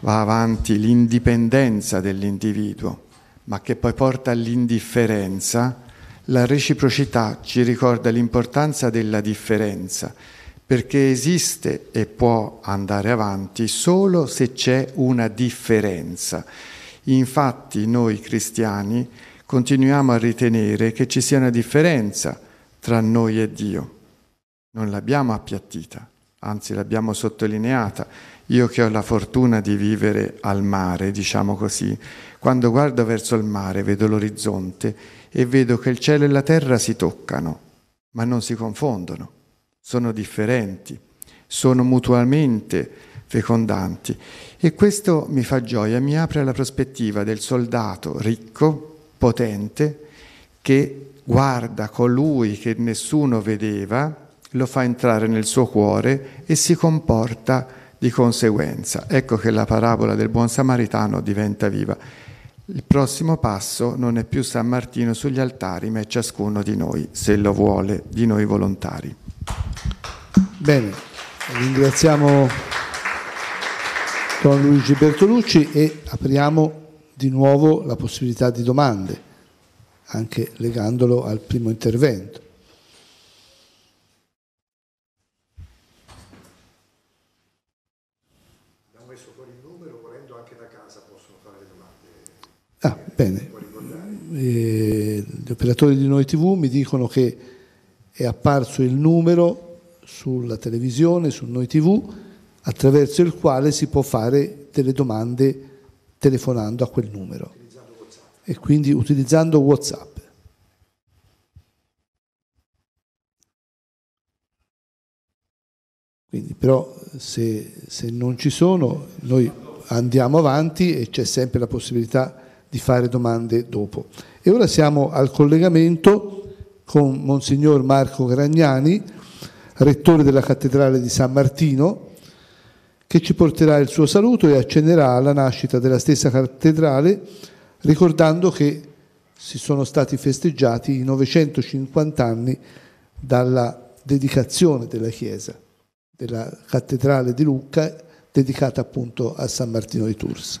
va avanti l'indipendenza dell'individuo, ma che poi porta all'indifferenza, la reciprocità ci ricorda l'importanza della differenza perché esiste e può andare avanti solo se c'è una differenza. Infatti noi cristiani continuiamo a ritenere che ci sia una differenza tra noi e Dio. Non l'abbiamo appiattita, anzi l'abbiamo sottolineata. Io che ho la fortuna di vivere al mare, diciamo così, quando guardo verso il mare vedo l'orizzonte e vedo che il cielo e la terra si toccano, ma non si confondono sono differenti, sono mutualmente fecondanti e questo mi fa gioia, mi apre la prospettiva del soldato ricco, potente, che guarda colui che nessuno vedeva, lo fa entrare nel suo cuore e si comporta di conseguenza. Ecco che la parabola del buon samaritano diventa viva. Il prossimo passo non è più San Martino sugli altari, ma è ciascuno di noi, se lo vuole, di noi volontari. Bene, ringraziamo Don Luigi Bertolucci e apriamo di nuovo la possibilità di domande, anche legandolo al primo intervento. Abbiamo messo fuori il numero, volendo anche da casa possono fare le domande. Ah, bene. Eh, gli operatori di Noi TV mi dicono che è apparso il numero sulla televisione, su Noi TV, attraverso il quale si può fare delle domande telefonando a quel numero e quindi utilizzando Whatsapp. Quindi però se, se non ci sono noi andiamo avanti e c'è sempre la possibilità di fare domande dopo. E ora siamo al collegamento con Monsignor Marco Gragnani, rettore della cattedrale di San Martino, che ci porterà il suo saluto e accennerà alla nascita della stessa cattedrale, ricordando che si sono stati festeggiati i 950 anni dalla dedicazione della chiesa, della cattedrale di Lucca, dedicata appunto a San Martino di Tursi.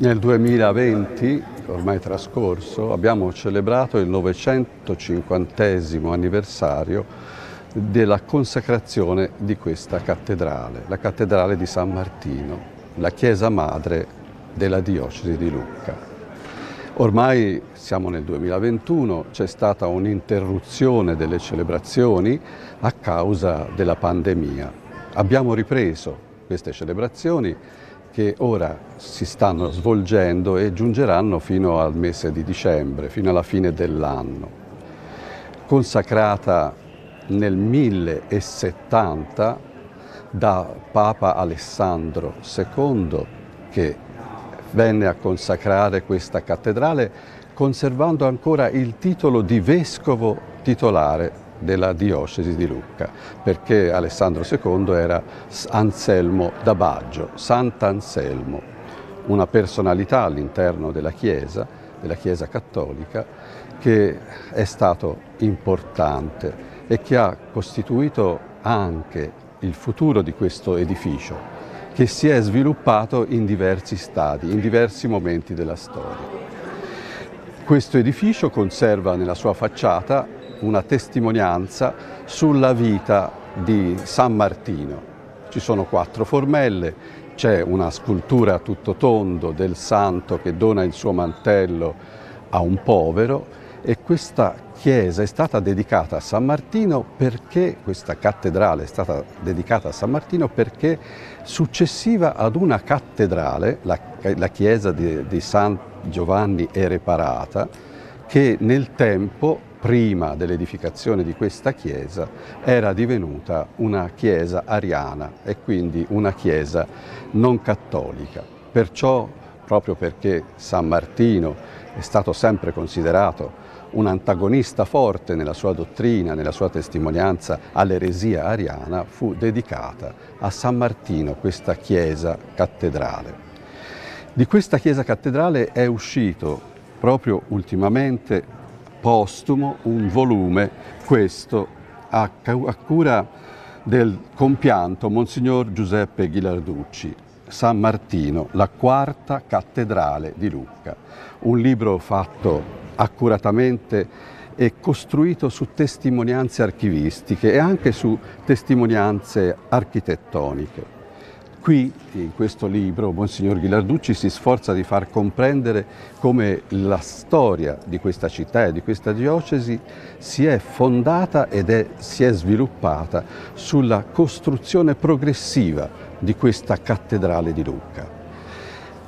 Nel 2020, ormai trascorso, abbiamo celebrato il 950 anniversario della consacrazione di questa cattedrale, la cattedrale di San Martino, la chiesa madre della diocesi di Lucca. Ormai siamo nel 2021, c'è stata un'interruzione delle celebrazioni a causa della pandemia. Abbiamo ripreso queste celebrazioni che ora si stanno svolgendo e giungeranno fino al mese di dicembre, fino alla fine dell'anno. Consacrata nel 1070 da Papa Alessandro II che venne a consacrare questa cattedrale conservando ancora il titolo di vescovo titolare della diocesi di Lucca, perché Alessandro II era Anselmo da Baggio, Sant'Anselmo, una personalità all'interno della Chiesa, della Chiesa Cattolica, che è stato importante e che ha costituito anche il futuro di questo edificio, che si è sviluppato in diversi stadi, in diversi momenti della storia. Questo edificio conserva nella sua facciata una testimonianza sulla vita di San Martino. Ci sono quattro formelle, c'è una scultura a tutto tondo del santo che dona il suo mantello a un povero e questa chiesa è stata dedicata a San Martino perché, questa cattedrale è stata dedicata a San Martino perché successiva ad una cattedrale, la, la chiesa di, di San Giovanni è reparata, che nel tempo prima dell'edificazione di questa chiesa era divenuta una chiesa ariana e quindi una chiesa non cattolica. Perciò, proprio perché San Martino è stato sempre considerato un antagonista forte nella sua dottrina, nella sua testimonianza all'eresia ariana, fu dedicata a San Martino questa chiesa cattedrale. Di questa chiesa cattedrale è uscito proprio ultimamente postumo un volume, questo a, a cura del compianto Monsignor Giuseppe Ghilarducci, San Martino, la quarta cattedrale di Lucca. Un libro fatto accuratamente e costruito su testimonianze archivistiche e anche su testimonianze architettoniche. Qui, in questo libro, Monsignor Ghilarducci si sforza di far comprendere come la storia di questa città e di questa diocesi si è fondata ed è, si è sviluppata sulla costruzione progressiva di questa cattedrale di Lucca.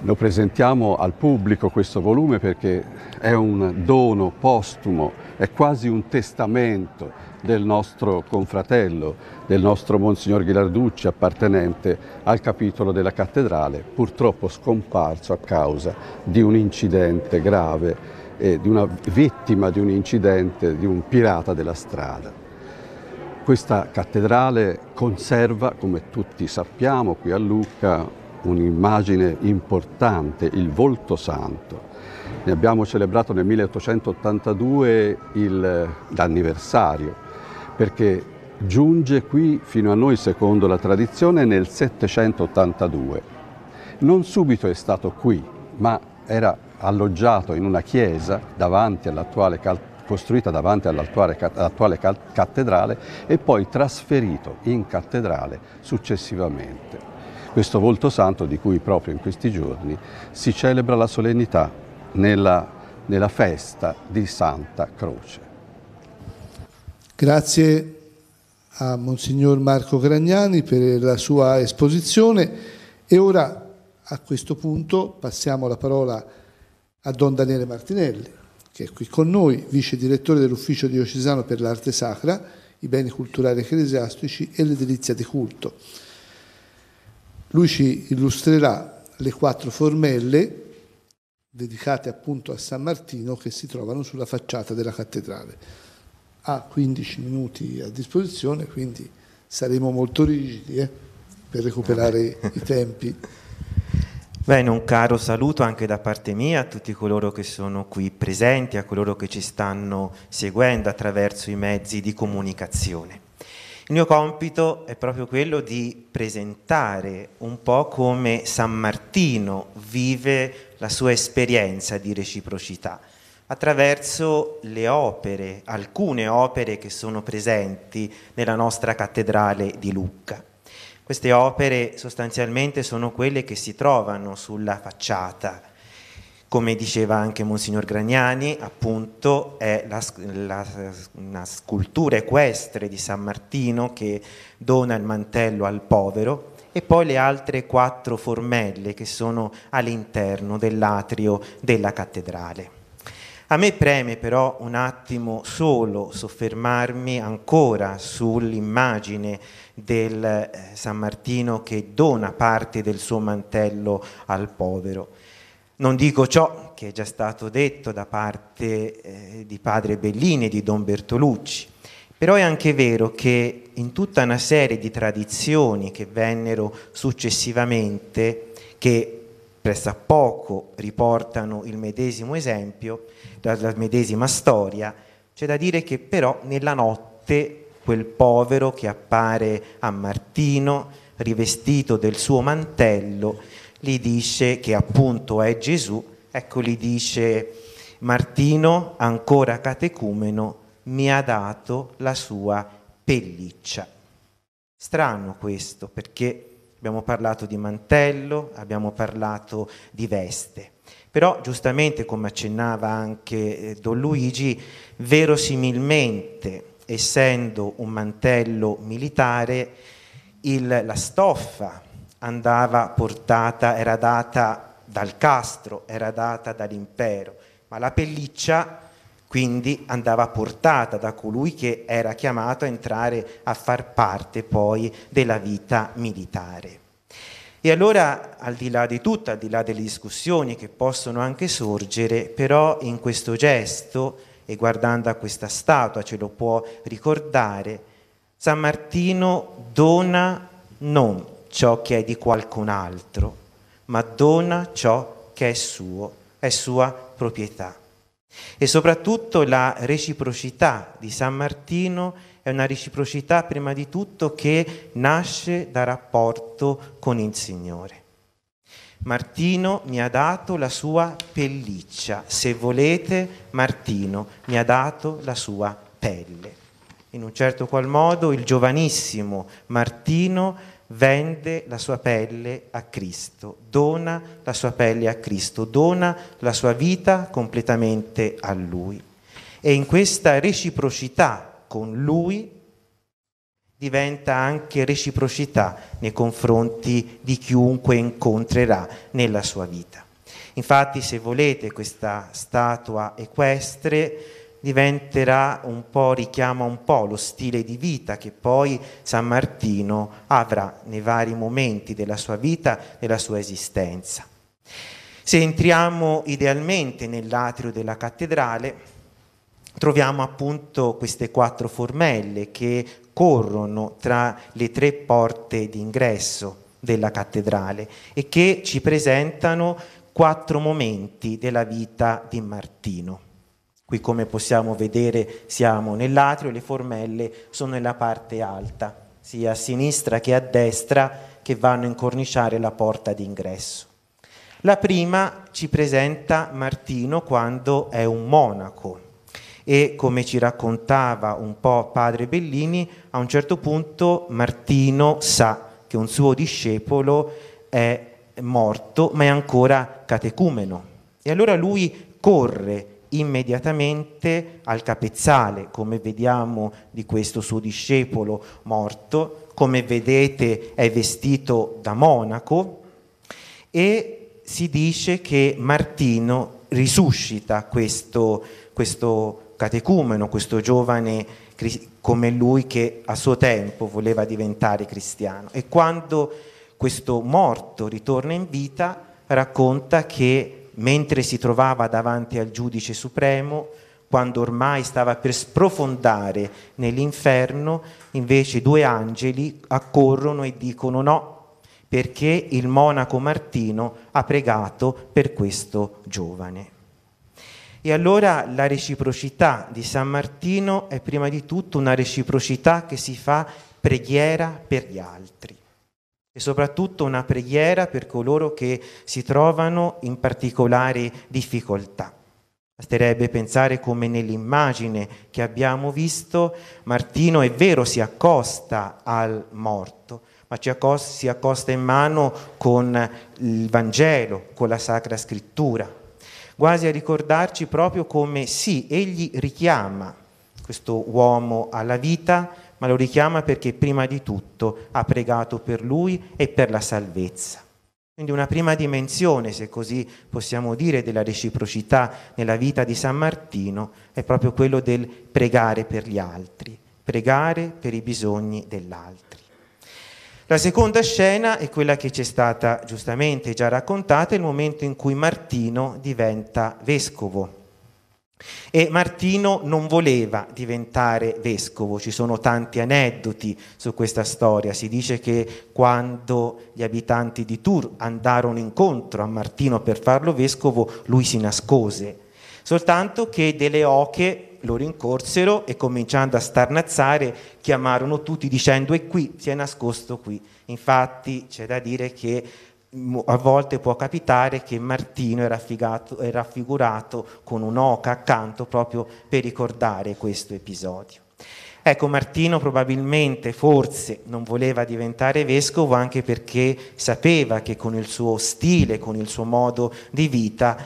Lo presentiamo al pubblico questo volume perché è un dono postumo, è quasi un testamento del nostro confratello, del nostro Monsignor Ghilarducci, appartenente al capitolo della cattedrale, purtroppo scomparso a causa di un incidente grave, e di una vittima di un incidente di un pirata della strada. Questa cattedrale conserva, come tutti sappiamo qui a Lucca, un'immagine importante, il volto santo. Ne abbiamo celebrato nel 1882 l'anniversario perché giunge qui fino a noi secondo la tradizione nel 782. Non subito è stato qui, ma era alloggiato in una chiesa davanti costruita davanti all'attuale cattedrale e poi trasferito in cattedrale successivamente questo volto santo di cui proprio in questi giorni si celebra la solennità nella, nella festa di Santa Croce. Grazie a Monsignor Marco Gragnani per la sua esposizione e ora a questo punto passiamo la parola a Don Daniele Martinelli che è qui con noi, vice direttore dell'ufficio diocesano per l'arte sacra, i beni culturali ecclesiastici e l'edilizia di culto. Lui ci illustrerà le quattro formelle dedicate appunto a San Martino che si trovano sulla facciata della cattedrale. Ha 15 minuti a disposizione, quindi saremo molto rigidi eh, per recuperare i tempi. Bene, un caro saluto anche da parte mia a tutti coloro che sono qui presenti, a coloro che ci stanno seguendo attraverso i mezzi di comunicazione. Il mio compito è proprio quello di presentare un po' come San Martino vive la sua esperienza di reciprocità attraverso le opere, alcune opere che sono presenti nella nostra cattedrale di Lucca. Queste opere sostanzialmente sono quelle che si trovano sulla facciata come diceva anche Monsignor Gragnani, appunto è la, la, una scultura equestre di San Martino che dona il mantello al povero e poi le altre quattro formelle che sono all'interno dell'atrio della cattedrale. A me preme però un attimo solo soffermarmi ancora sull'immagine del eh, San Martino che dona parte del suo mantello al povero. Non dico ciò che è già stato detto da parte eh, di padre Bellini e di Don Bertolucci, però è anche vero che in tutta una serie di tradizioni che vennero successivamente, che pressappoco riportano il medesimo esempio, la, la medesima storia, c'è da dire che però nella notte quel povero che appare a Martino, rivestito del suo mantello, gli dice che appunto è Gesù, ecco gli dice Martino, ancora catecumeno, mi ha dato la sua pelliccia. Strano questo perché abbiamo parlato di mantello, abbiamo parlato di veste. Però giustamente, come accennava anche eh, Don Luigi, verosimilmente, essendo un mantello militare, il, la stoffa andava portata, era data dal castro, era data dall'impero, ma la pelliccia quindi andava portata da colui che era chiamato a entrare a far parte poi della vita militare. E allora, al di là di tutto, al di là delle discussioni che possono anche sorgere, però in questo gesto, e guardando a questa statua ce lo può ricordare, San Martino dona non ciò che è di qualcun altro, ma dona ciò che è suo, è sua proprietà. E soprattutto la reciprocità di San Martino è una reciprocità prima di tutto che nasce da rapporto con il Signore. Martino mi ha dato la sua pelliccia, se volete Martino mi ha dato la sua pelle. In un certo qual modo il giovanissimo Martino vende la sua pelle a Cristo, dona la sua pelle a Cristo, dona la sua vita completamente a Lui. E in questa reciprocità con Lui diventa anche reciprocità nei confronti di chiunque incontrerà nella sua vita. Infatti se volete questa statua equestre diventerà un po', richiama un po' lo stile di vita che poi San Martino avrà nei vari momenti della sua vita, della sua esistenza. Se entriamo idealmente nell'atrio della cattedrale, troviamo appunto queste quattro formelle che corrono tra le tre porte d'ingresso della cattedrale e che ci presentano quattro momenti della vita di Martino. Qui come possiamo vedere siamo nell'atrio, le formelle sono nella parte alta, sia a sinistra che a destra, che vanno a incorniciare la porta d'ingresso. La prima ci presenta Martino quando è un monaco e come ci raccontava un po' padre Bellini, a un certo punto Martino sa che un suo discepolo è morto ma è ancora catecumeno e allora lui corre immediatamente al capezzale, come vediamo di questo suo discepolo morto, come vedete è vestito da monaco e si dice che Martino risuscita questo, questo catecumeno, questo giovane come lui che a suo tempo voleva diventare cristiano. E quando questo morto ritorna in vita, racconta che mentre si trovava davanti al giudice supremo, quando ormai stava per sprofondare nell'inferno, invece due angeli accorrono e dicono no, perché il monaco Martino ha pregato per questo giovane. E allora la reciprocità di San Martino è prima di tutto una reciprocità che si fa preghiera per gli altri e soprattutto una preghiera per coloro che si trovano in particolari difficoltà. Basterebbe pensare come nell'immagine che abbiamo visto Martino è vero si accosta al morto, ma si accosta in mano con il Vangelo, con la Sacra Scrittura, quasi a ricordarci proprio come sì, egli richiama questo uomo alla vita, ma lo richiama perché prima di tutto ha pregato per lui e per la salvezza. Quindi una prima dimensione, se così possiamo dire, della reciprocità nella vita di San Martino è proprio quello del pregare per gli altri, pregare per i bisogni dell'altro. La seconda scena è quella che ci è stata giustamente già raccontata, è il momento in cui Martino diventa vescovo. E Martino non voleva diventare vescovo, ci sono tanti aneddoti su questa storia, si dice che quando gli abitanti di Tur andarono incontro a Martino per farlo vescovo, lui si nascose, soltanto che delle oche lo rincorsero e cominciando a starnazzare chiamarono tutti dicendo è qui, si è nascosto qui. Infatti c'è da dire che a volte può capitare che Martino è, è raffigurato con un'oca accanto proprio per ricordare questo episodio. Ecco, Martino probabilmente, forse, non voleva diventare vescovo anche perché sapeva che con il suo stile, con il suo modo di vita,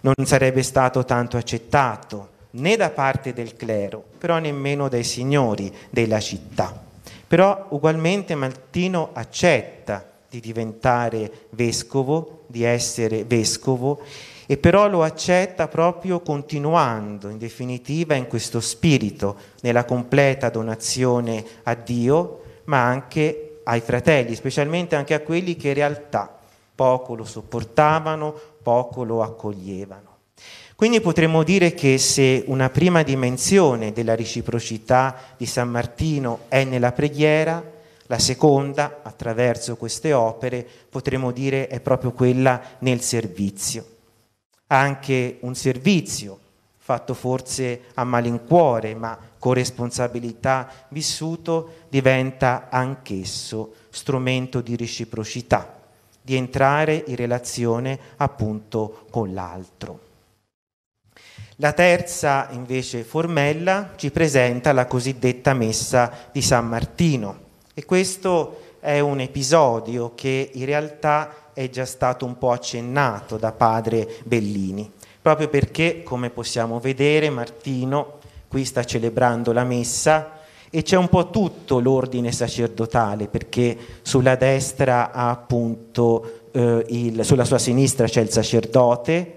non sarebbe stato tanto accettato né da parte del clero, però nemmeno dai signori della città. Però ugualmente Martino accetta di diventare vescovo, di essere vescovo, e però lo accetta proprio continuando, in definitiva, in questo spirito, nella completa donazione a Dio, ma anche ai fratelli, specialmente anche a quelli che in realtà poco lo sopportavano, poco lo accoglievano. Quindi potremmo dire che se una prima dimensione della reciprocità di San Martino è nella preghiera, la seconda, attraverso queste opere, potremmo dire è proprio quella nel servizio. Anche un servizio fatto forse a malincuore, ma con responsabilità vissuto, diventa anch'esso strumento di reciprocità, di entrare in relazione appunto con l'altro. La terza, invece, formella ci presenta la cosiddetta messa di San Martino e questo è un episodio che in realtà è già stato un po' accennato da padre Bellini, proprio perché, come possiamo vedere, Martino qui sta celebrando la messa e c'è un po' tutto l'ordine sacerdotale, perché sulla destra ha appunto eh, il, sulla sua sinistra c'è il sacerdote,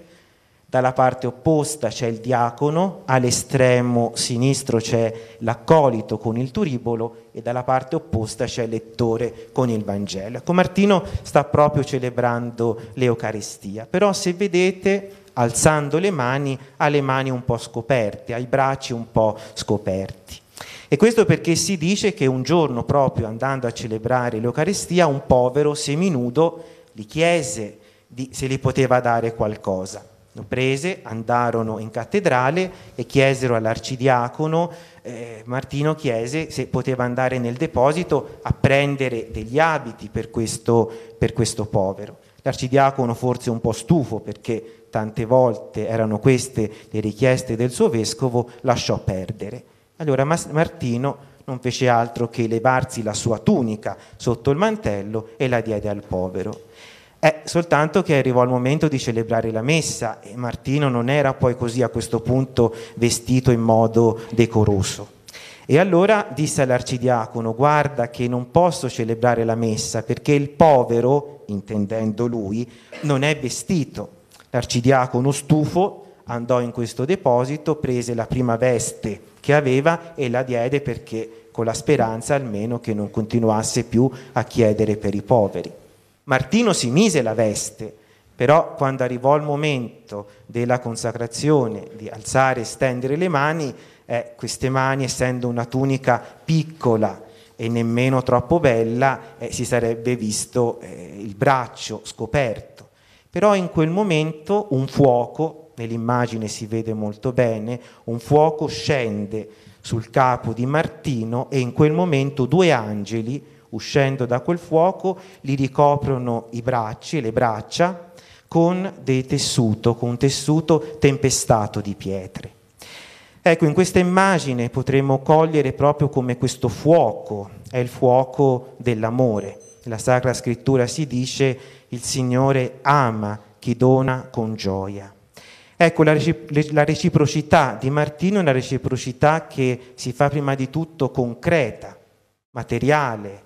dalla parte opposta c'è il diacono, all'estremo sinistro c'è l'accolito con il turibolo e dalla parte opposta c'è il lettore con il Vangelo. Ecco, Martino sta proprio celebrando l'Eucaristia, però se vedete alzando le mani ha le mani un po' scoperte, ha i bracci un po' scoperti. E questo perché si dice che un giorno proprio andando a celebrare l'Eucaristia un povero seminudo gli chiese di, se gli poteva dare qualcosa prese, andarono in cattedrale e chiesero all'arcidiacono eh, Martino Chiese se poteva andare nel deposito a prendere degli abiti per questo, per questo povero. L'arcidiacono forse un po' stufo perché tante volte erano queste le richieste del suo vescovo, lasciò perdere. Allora Martino non fece altro che levarsi la sua tunica sotto il mantello e la diede al povero è soltanto che arrivò il momento di celebrare la messa e Martino non era poi così a questo punto vestito in modo decoroso. E allora disse all'arcidiacono, guarda che non posso celebrare la messa perché il povero, intendendo lui, non è vestito. L'arcidiacono stufo andò in questo deposito, prese la prima veste che aveva e la diede perché con la speranza almeno che non continuasse più a chiedere per i poveri. Martino si mise la veste, però quando arrivò il momento della consacrazione, di alzare e stendere le mani, eh, queste mani, essendo una tunica piccola e nemmeno troppo bella, eh, si sarebbe visto eh, il braccio scoperto. Però in quel momento un fuoco, nell'immagine si vede molto bene, un fuoco scende sul capo di Martino e in quel momento due angeli, uscendo da quel fuoco, li ricoprono i bracci e le braccia con dei tessuto, con un tessuto tempestato di pietre. Ecco, in questa immagine potremmo cogliere proprio come questo fuoco è il fuoco dell'amore. Nella Sacra Scrittura si dice il Signore ama chi dona con gioia. Ecco, la, reciprocità di Martino è una reciprocità che si fa prima di tutto concreta, materiale,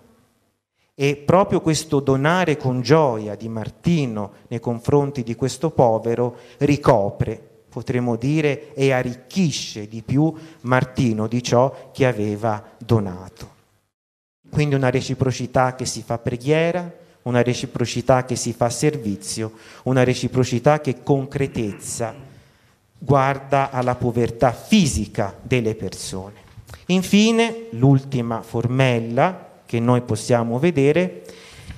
e proprio questo donare con gioia di Martino nei confronti di questo povero ricopre, potremmo dire, e arricchisce di più Martino di ciò che aveva donato. Quindi una reciprocità che si fa preghiera, una reciprocità che si fa servizio, una reciprocità che concretezza, guarda alla povertà fisica delle persone. Infine, l'ultima formella, che noi possiamo vedere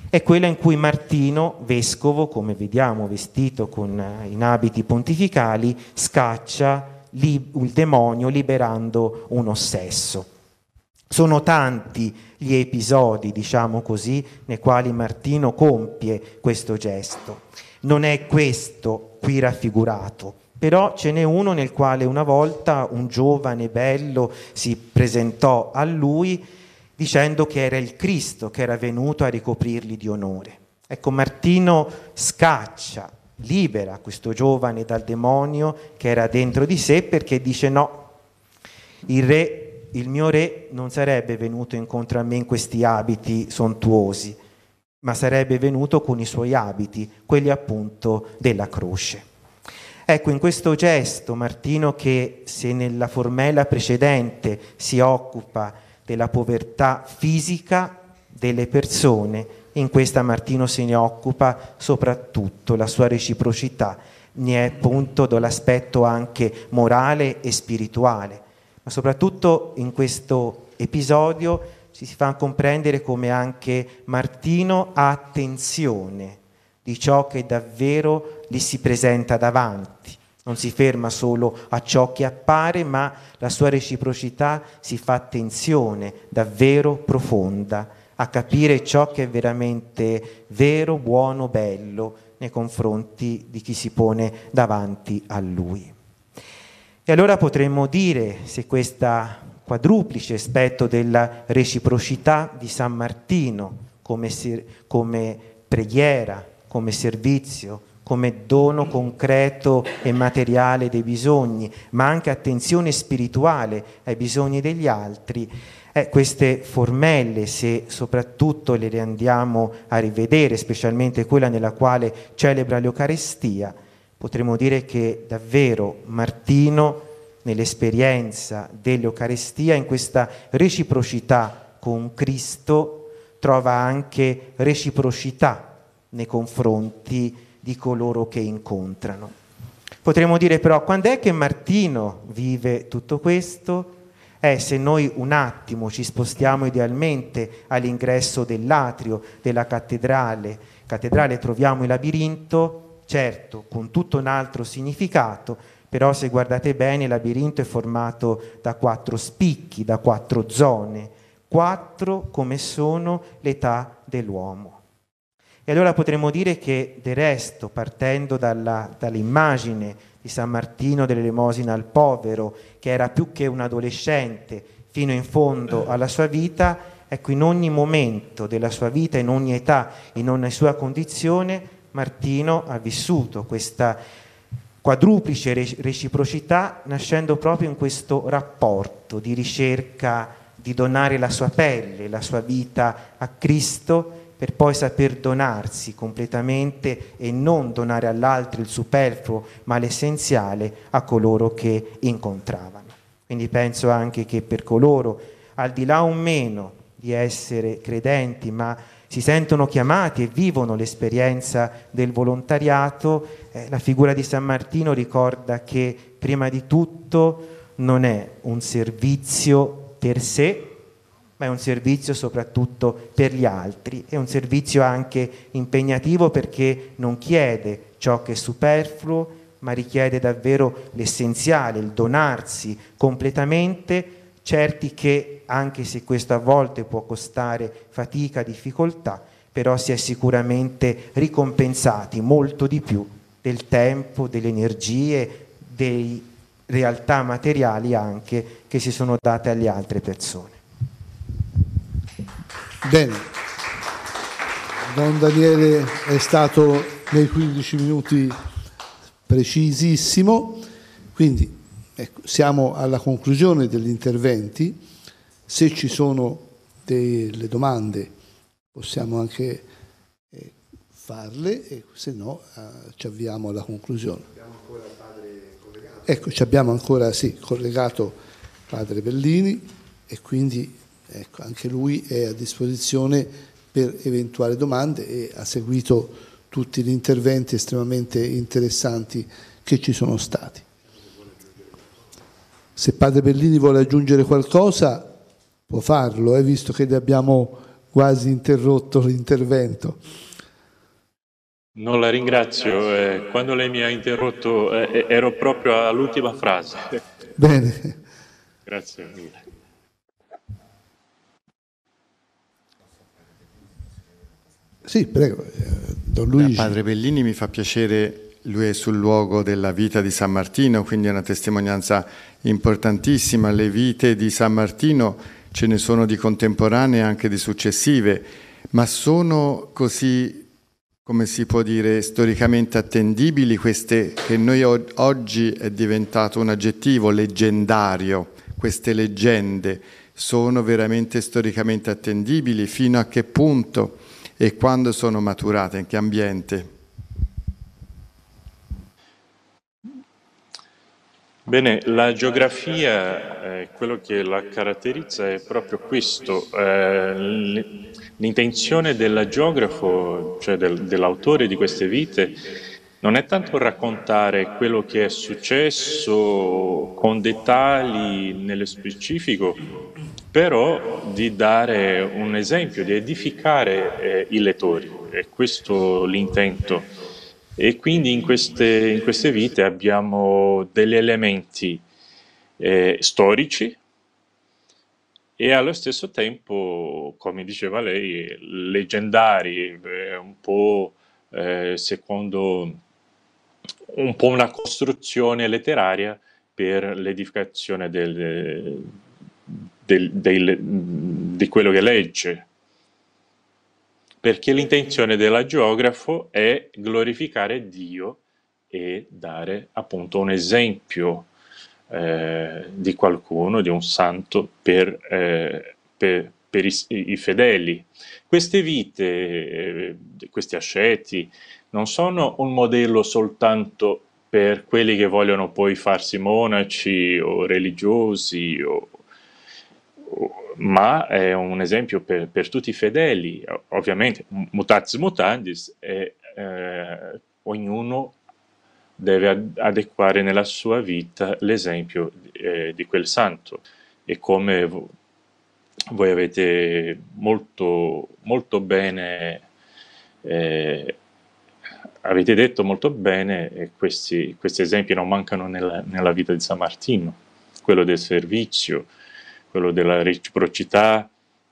è quella in cui Martino, vescovo, come vediamo, vestito con, eh, in abiti pontificali, scaccia il demonio liberando un ossesso. Sono tanti gli episodi, diciamo così, nei quali Martino compie questo gesto. Non è questo qui raffigurato, però ce n'è uno nel quale una volta un giovane bello si presentò a lui dicendo che era il Cristo che era venuto a ricoprirli di onore. Ecco, Martino scaccia, libera questo giovane dal demonio che era dentro di sé perché dice no, il re, il mio re non sarebbe venuto incontro a me in questi abiti sontuosi, ma sarebbe venuto con i suoi abiti, quelli appunto della croce. Ecco, in questo gesto Martino che se nella formella precedente si occupa della povertà fisica delle persone. In questa Martino se ne occupa soprattutto, la sua reciprocità ne è appunto dell'aspetto anche morale e spirituale, ma soprattutto in questo episodio ci si fa comprendere come anche Martino ha attenzione di ciò che davvero gli si presenta davanti non si ferma solo a ciò che appare, ma la sua reciprocità si fa attenzione davvero profonda a capire ciò che è veramente vero, buono, bello nei confronti di chi si pone davanti a lui. E allora potremmo dire se questo quadruplice aspetto della reciprocità di San Martino come, come preghiera, come servizio, come dono concreto e materiale dei bisogni, ma anche attenzione spirituale ai bisogni degli altri. Eh, queste formelle, se soprattutto le andiamo a rivedere, specialmente quella nella quale celebra l'Eucarestia, potremmo dire che davvero Martino, nell'esperienza dell'Eucarestia, in questa reciprocità con Cristo, trova anche reciprocità nei confronti di di coloro che incontrano. Potremmo dire però quando è che Martino vive tutto questo? Eh, se noi un attimo ci spostiamo idealmente all'ingresso dell'atrio della cattedrale, cattedrale troviamo il labirinto, certo, con tutto un altro significato, però se guardate bene il labirinto è formato da quattro spicchi, da quattro zone, quattro come sono l'età dell'uomo. E allora potremmo dire che del resto, partendo dalla, dall'immagine di San Martino dell'elemosina al povero, che era più che un adolescente fino in fondo alla sua vita, ecco in ogni momento della sua vita, in ogni età, in ogni sua condizione, Martino ha vissuto questa quadruplice reciprocità nascendo proprio in questo rapporto di ricerca di donare la sua pelle, la sua vita a Cristo per poi saper donarsi completamente e non donare all'altro il superfluo ma l'essenziale a coloro che incontravano. Quindi penso anche che per coloro, al di là o meno di essere credenti, ma si sentono chiamati e vivono l'esperienza del volontariato, eh, la figura di San Martino ricorda che prima di tutto non è un servizio per sé, ma è un servizio soprattutto per gli altri, è un servizio anche impegnativo perché non chiede ciò che è superfluo, ma richiede davvero l'essenziale, il donarsi completamente, certi che anche se questo a volte può costare fatica, difficoltà, però si è sicuramente ricompensati molto di più del tempo, delle energie, delle realtà materiali anche che si sono date alle altre persone. Bene, Don Daniele è stato nei 15 minuti precisissimo, quindi ecco, siamo alla conclusione degli interventi, se ci sono delle domande possiamo anche eh, farle e se no eh, ci avviamo alla conclusione. Abbiamo ancora il padre collegato. Ecco, ci abbiamo ancora sì, collegato padre Bellini e quindi Ecco, anche lui è a disposizione per eventuali domande e ha seguito tutti gli interventi estremamente interessanti che ci sono stati. Se padre Bellini vuole aggiungere qualcosa può farlo, eh, visto che gli abbiamo quasi interrotto l'intervento. Non la ringrazio, eh, quando lei mi ha interrotto eh, eh ero proprio all'ultima frase. Bene. Grazie mille. Sì, prego, eh, Don Luigi. Da padre Bellini mi fa piacere lui è sul luogo della vita di San Martino, quindi è una testimonianza importantissima. Le vite di San Martino ce ne sono di contemporanee e anche di successive, ma sono così, come si può dire, storicamente attendibili queste che noi oggi è diventato un aggettivo leggendario, queste leggende sono veramente storicamente attendibili, fino a che punto? e quando sono maturate, in che ambiente? Bene, la geografia, eh, quello che la caratterizza è proprio questo, eh, l'intenzione del geografo, cioè del, dell'autore di queste vite, non è tanto raccontare quello che è successo con dettagli nello specifico, però di dare un esempio, di edificare eh, i lettori, è questo l'intento. E quindi in queste, in queste, vite abbiamo degli elementi eh, storici e allo stesso tempo, come diceva lei, leggendari, eh, un po' eh, secondo un po' una costruzione letteraria per l'edificazione del, del, del, di quello che legge, perché l'intenzione della geografo è glorificare Dio e dare appunto un esempio eh, di qualcuno, di un santo per, eh, per, per i, i, fedeli. Queste vite, eh, questi asceti, non sono un modello soltanto per quelli che vogliono poi farsi monaci o religiosi o ma è un esempio per, per tutti i fedeli, ovviamente mutatis mutandis, e, eh, ognuno deve adeguare nella sua vita l'esempio eh, di quel santo e come voi avete molto, molto bene eh, avete detto molto bene eh, questi, questi, esempi non mancano nella, nella vita di San Martino quello del servizio quello della reciprocità,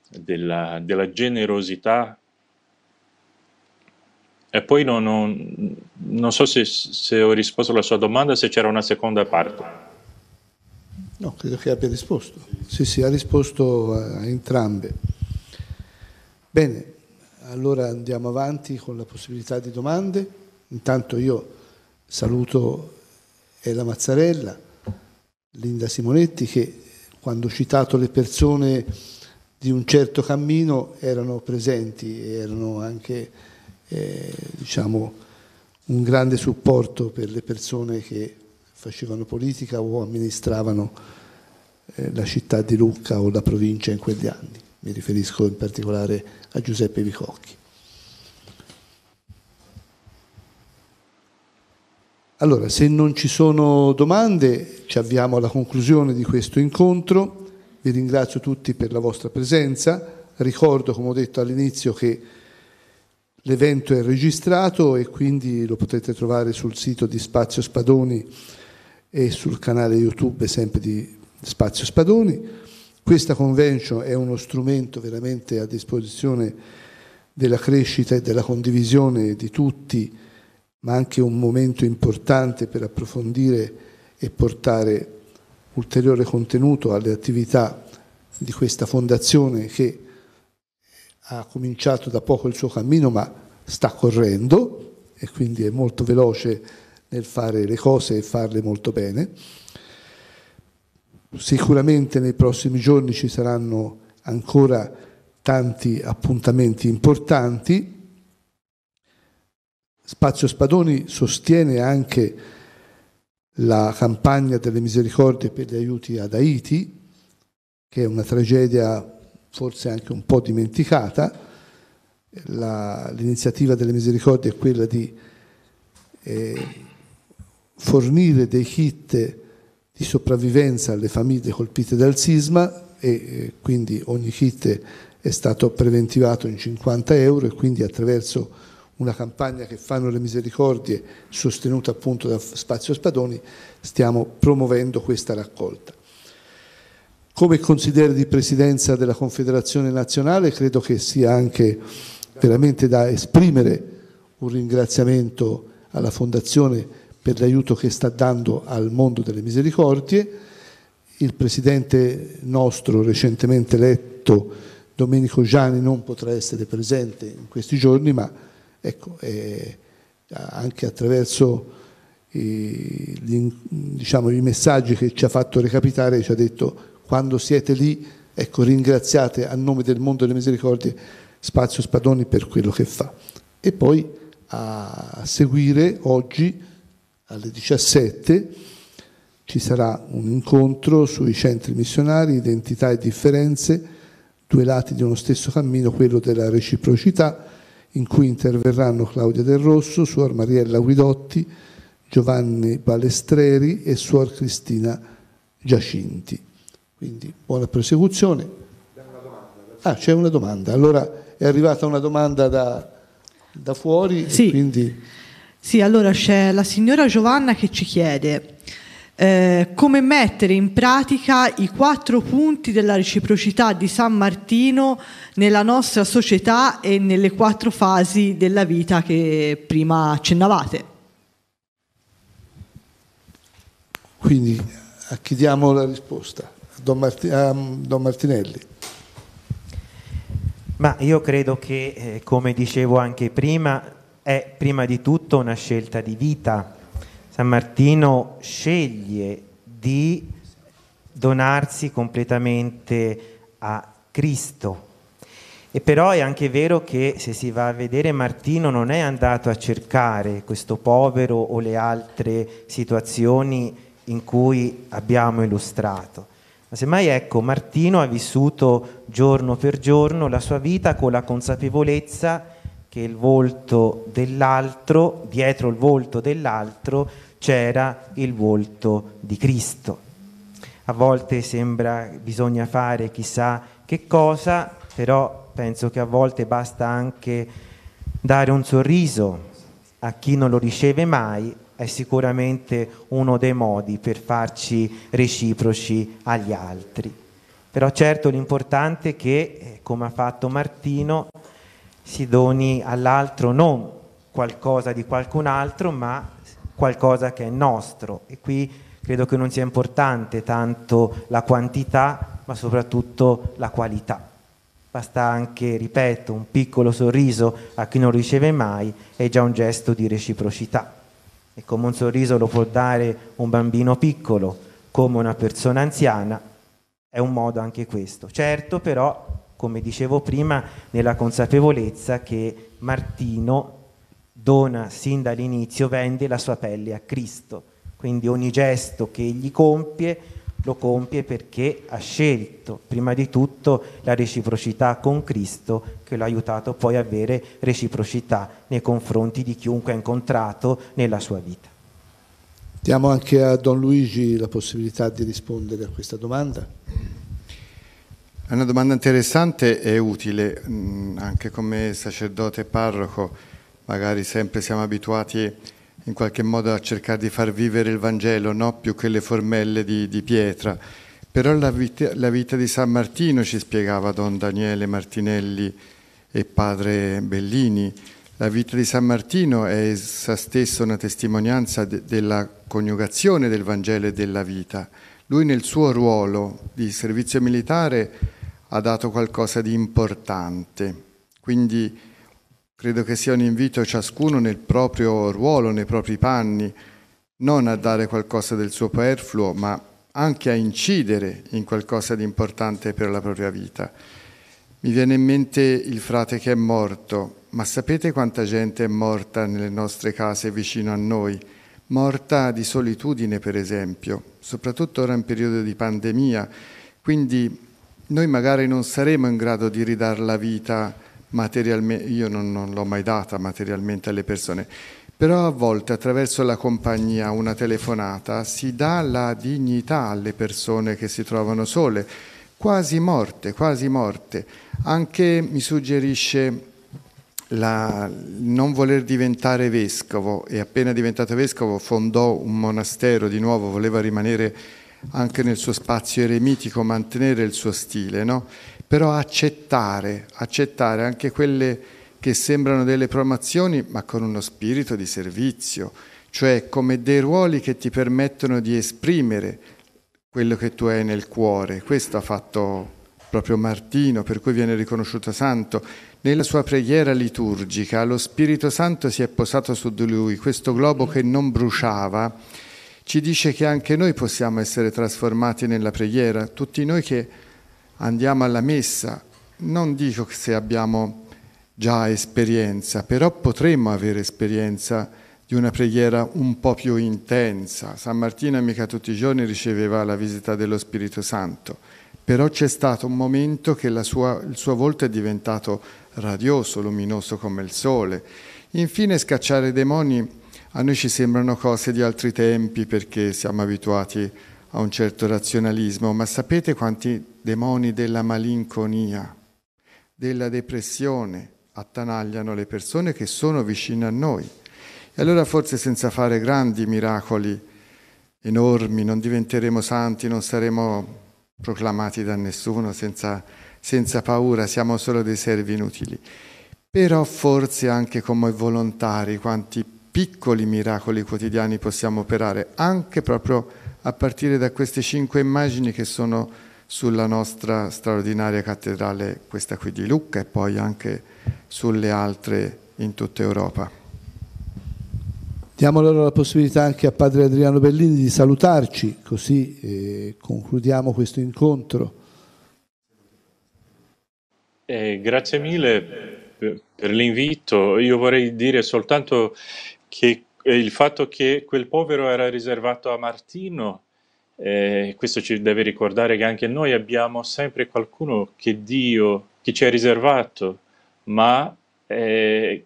della, della generosità. E poi non, non, non so se, se, ho risposto alla sua domanda, se c'era una seconda parte. No, credo che abbia risposto. Sì, sì, ha risposto a entrambe. Bene, allora andiamo avanti con la possibilità di domande. Intanto io saluto Ela Mazzarella, Linda Simonetti che quando ho citato le persone di un certo cammino erano presenti e erano anche eh, diciamo, un grande supporto per le persone che facevano politica o amministravano eh, la città di Lucca o la provincia in quegli anni. Mi riferisco in particolare a Giuseppe Vicocchi. Allora, se non ci sono domande, ci avviamo alla conclusione di questo incontro. Vi ringrazio tutti per la vostra presenza. Ricordo, come ho detto all'inizio, che l'evento è registrato e quindi lo potete trovare sul sito di Spazio Spadoni e sul canale YouTube sempre di Spazio Spadoni. Questa convention è uno strumento veramente a disposizione della crescita e della condivisione di tutti ma anche un momento importante per approfondire e portare ulteriore contenuto alle attività di questa fondazione che ha cominciato da poco il suo cammino ma sta correndo e quindi è molto veloce nel fare le cose e farle molto bene. Sicuramente nei prossimi giorni ci saranno ancora tanti appuntamenti importanti Spazio Spadoni sostiene anche la campagna delle misericordie per gli aiuti ad Haiti, che è una tragedia forse anche un po' dimenticata. La, l'iniziativa delle misericordie è quella di eh, fornire dei kit di sopravvivenza alle famiglie colpite dal sisma e eh, quindi ogni kit è stato preventivato in 50 euro e quindi attraverso una campagna che fanno le misericordie sostenuta appunto da Spazio Spadoni, stiamo promuovendo questa raccolta. Come consigliere di presidenza della Confederazione Nazionale credo che sia anche veramente da esprimere un ringraziamento alla Fondazione per l'aiuto che sta dando al mondo delle misericordie. Il presidente nostro recentemente eletto, Domenico Gianni, non potrà essere presente in questi giorni, ma Ecco, eh, anche attraverso eh, gli, diciamo, i messaggi che ci ha fatto recapitare, ci ha detto quando siete lì, ecco, ringraziate a nome del mondo delle misericordie Spazio Spadoni per quello che fa. E poi a seguire oggi alle 17 ci sarà un incontro sui centri missionari, identità e differenze, due lati di uno stesso cammino, quello della reciprocità in cui interverranno Claudia Del Rosso, Suor Mariella Guidotti, Giovanni Balestreri e Suor Cristina Giacinti. Quindi buona prosecuzione. Ah, c'è una domanda. Allora è arrivata una domanda da, da fuori. Sì. Quindi... sì, allora c'è la signora Giovanna che ci chiede eh, come mettere in pratica i quattro punti della reciprocità di San Martino nella nostra società e nelle quattro fasi della vita che prima accennavate. Quindi a eh, chi diamo la risposta? a Don, Marti- a mm, Don Martinelli. Ma io credo che, eh, come dicevo anche prima, è prima di tutto una scelta di vita San Martino sceglie di donarsi completamente a Cristo. E però è anche vero che se si va a vedere Martino non è andato a cercare questo povero o le altre situazioni in cui abbiamo illustrato. Ma semmai ecco, Martino ha vissuto giorno per giorno la sua vita con la consapevolezza che il volto dell'altro, dietro il volto dell'altro, c'era il volto di Cristo. A volte sembra bisogna fare chissà che cosa, però penso che a volte basta anche dare un sorriso a chi non lo riceve mai, è sicuramente uno dei modi per farci reciproci agli altri. Però certo l'importante è che, eh, come ha fatto Martino, si doni all'altro non qualcosa di qualcun altro, ma qualcosa che è nostro e qui credo che non sia importante tanto la quantità ma soprattutto la qualità. Basta anche, ripeto, un piccolo sorriso a chi non riceve mai, è già un gesto di reciprocità. E come un sorriso lo può dare un bambino piccolo, come una persona anziana, è un modo anche questo. Certo però, come dicevo prima, nella consapevolezza che Martino dona sin dall'inizio, vende la sua pelle a Cristo. Quindi ogni gesto che egli compie lo compie perché ha scelto prima di tutto la reciprocità con Cristo che l'ha aiutato poi a avere reciprocità nei confronti di chiunque ha incontrato nella sua vita. Diamo anche a Don Luigi la possibilità di rispondere a questa domanda. È una domanda interessante e utile, mm, anche come sacerdote parroco magari sempre siamo abituati in qualche modo a cercare di far vivere il Vangelo, no? più che le formelle di, di pietra. Però la vita, la vita, di San Martino ci spiegava Don Daniele Martinelli e padre Bellini. La vita di San Martino è essa stessa una testimonianza de, della coniugazione del Vangelo e della vita. Lui nel suo ruolo di servizio militare ha dato qualcosa di importante. Quindi Credo che sia un invito a ciascuno nel proprio ruolo, nei propri panni, non a dare qualcosa del suo superfluo, ma anche a incidere in qualcosa di importante per la propria vita. Mi viene in mente il frate che è morto, ma sapete quanta gente è morta nelle nostre case vicino a noi? Morta di solitudine, per esempio, soprattutto ora in periodo di pandemia. Quindi noi magari non saremo in grado di ridare la vita a materialmente, io non, non l'ho mai data materialmente alle persone, però a volte attraverso la compagnia, una telefonata, si dà la dignità alle persone che si trovano sole, quasi morte, quasi morte. Anche mi suggerisce la, non voler diventare vescovo e appena diventato vescovo fondò un monastero di nuovo, voleva rimanere anche nel suo spazio eremitico, mantenere il suo stile, no? però accettare, accettare anche quelle che sembrano delle promozioni, ma con uno spirito di servizio, cioè come dei ruoli che ti permettono di esprimere quello che tu hai nel cuore. Questo ha fatto proprio Martino, per cui viene riconosciuto santo. Nella sua preghiera liturgica lo Spirito Santo si è posato su di lui, questo globo che non bruciava ci dice che anche noi possiamo essere trasformati nella preghiera, tutti noi che andiamo alla messa, non dico se abbiamo già esperienza, però potremmo avere esperienza di una preghiera un po' più intensa. San Martino mica tutti i giorni riceveva la visita dello Spirito Santo, però c'è stato un momento che sua, il suo volto è diventato radioso, luminoso come il sole. Infine scacciare demoni a noi ci sembrano cose di altri tempi perché siamo abituati a un certo razionalismo, ma sapete quanti demoni della malinconia, della depressione attanagliano le persone che sono vicine a noi. E allora forse senza fare grandi miracoli enormi non diventeremo santi, non saremo proclamati da nessuno senza, senza paura, siamo solo dei servi inutili. Però forse anche come volontari quanti piccoli miracoli quotidiani possiamo operare, anche proprio a partire da queste cinque immagini che sono sulla nostra straordinaria cattedrale, questa qui di Lucca, e poi anche sulle altre in tutta Europa. Diamo allora la possibilità anche a Padre Adriano Bellini di salutarci, così eh, concludiamo questo incontro. Eh, grazie mille per l'invito. Io vorrei dire soltanto che eh, il fatto che quel povero era riservato a Martino eh, questo ci deve ricordare che anche noi abbiamo sempre qualcuno che Dio, che ci ha riservato, ma eh,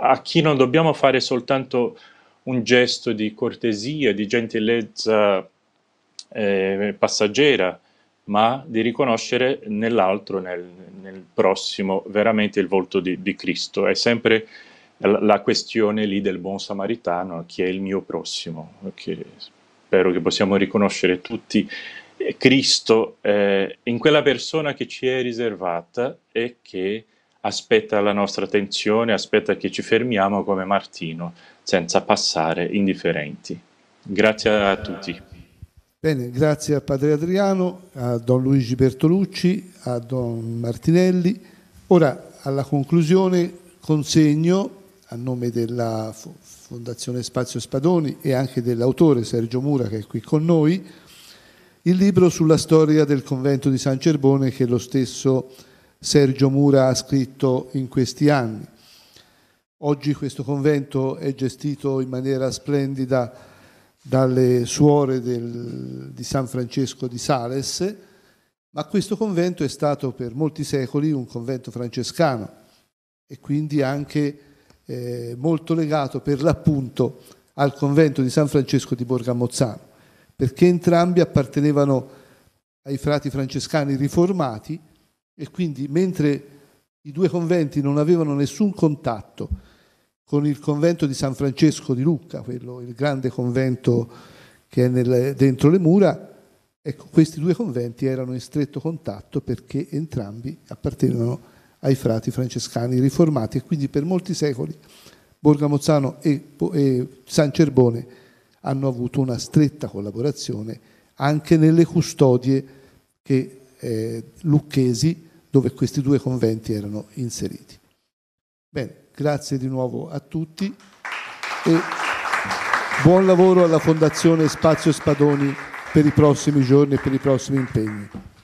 a chi non dobbiamo fare soltanto un gesto di cortesia, di gentilezza eh, passaggera, ma di riconoscere nell'altro, nel, nel, prossimo, veramente il volto di, di Cristo. È sempre la, questione lì del buon samaritano, chi è il mio prossimo. Okay spero che possiamo riconoscere tutti, eh, Cristo eh, in quella persona che ci è riservata e che aspetta la nostra attenzione, aspetta che ci fermiamo come Martino, senza passare indifferenti. Grazie a tutti. Bene, grazie a Padre Adriano, a Don Luigi Bertolucci, a Don Martinelli. Ora, alla conclusione, consegno a nome della Fondazione Spazio Spadoni e anche dell'autore Sergio Mura che è qui con noi, il libro sulla storia del convento di San Cerbone che lo stesso Sergio Mura ha scritto in questi anni. Oggi questo convento è gestito in maniera splendida dalle suore del, di San Francesco di Sales, ma questo convento è stato per molti secoli un convento francescano e quindi anche eh, molto legato per l'appunto al convento di San Francesco di Borgamozzano, perché entrambi appartenevano ai frati francescani riformati e quindi mentre i due conventi non avevano nessun contatto con il convento di San Francesco di Lucca, quello, il grande convento che è nel, dentro le mura, Ecco, questi due conventi erano in stretto contatto perché entrambi appartenevano ai frati francescani riformati e quindi per molti secoli Borgamozzano e, e San Cerbone hanno avuto una stretta collaborazione anche nelle custodie che, eh, lucchesi dove questi due conventi erano inseriti. Bene, grazie di nuovo a tutti e buon lavoro alla Fondazione Spazio Spadoni per i prossimi giorni e per i prossimi impegni.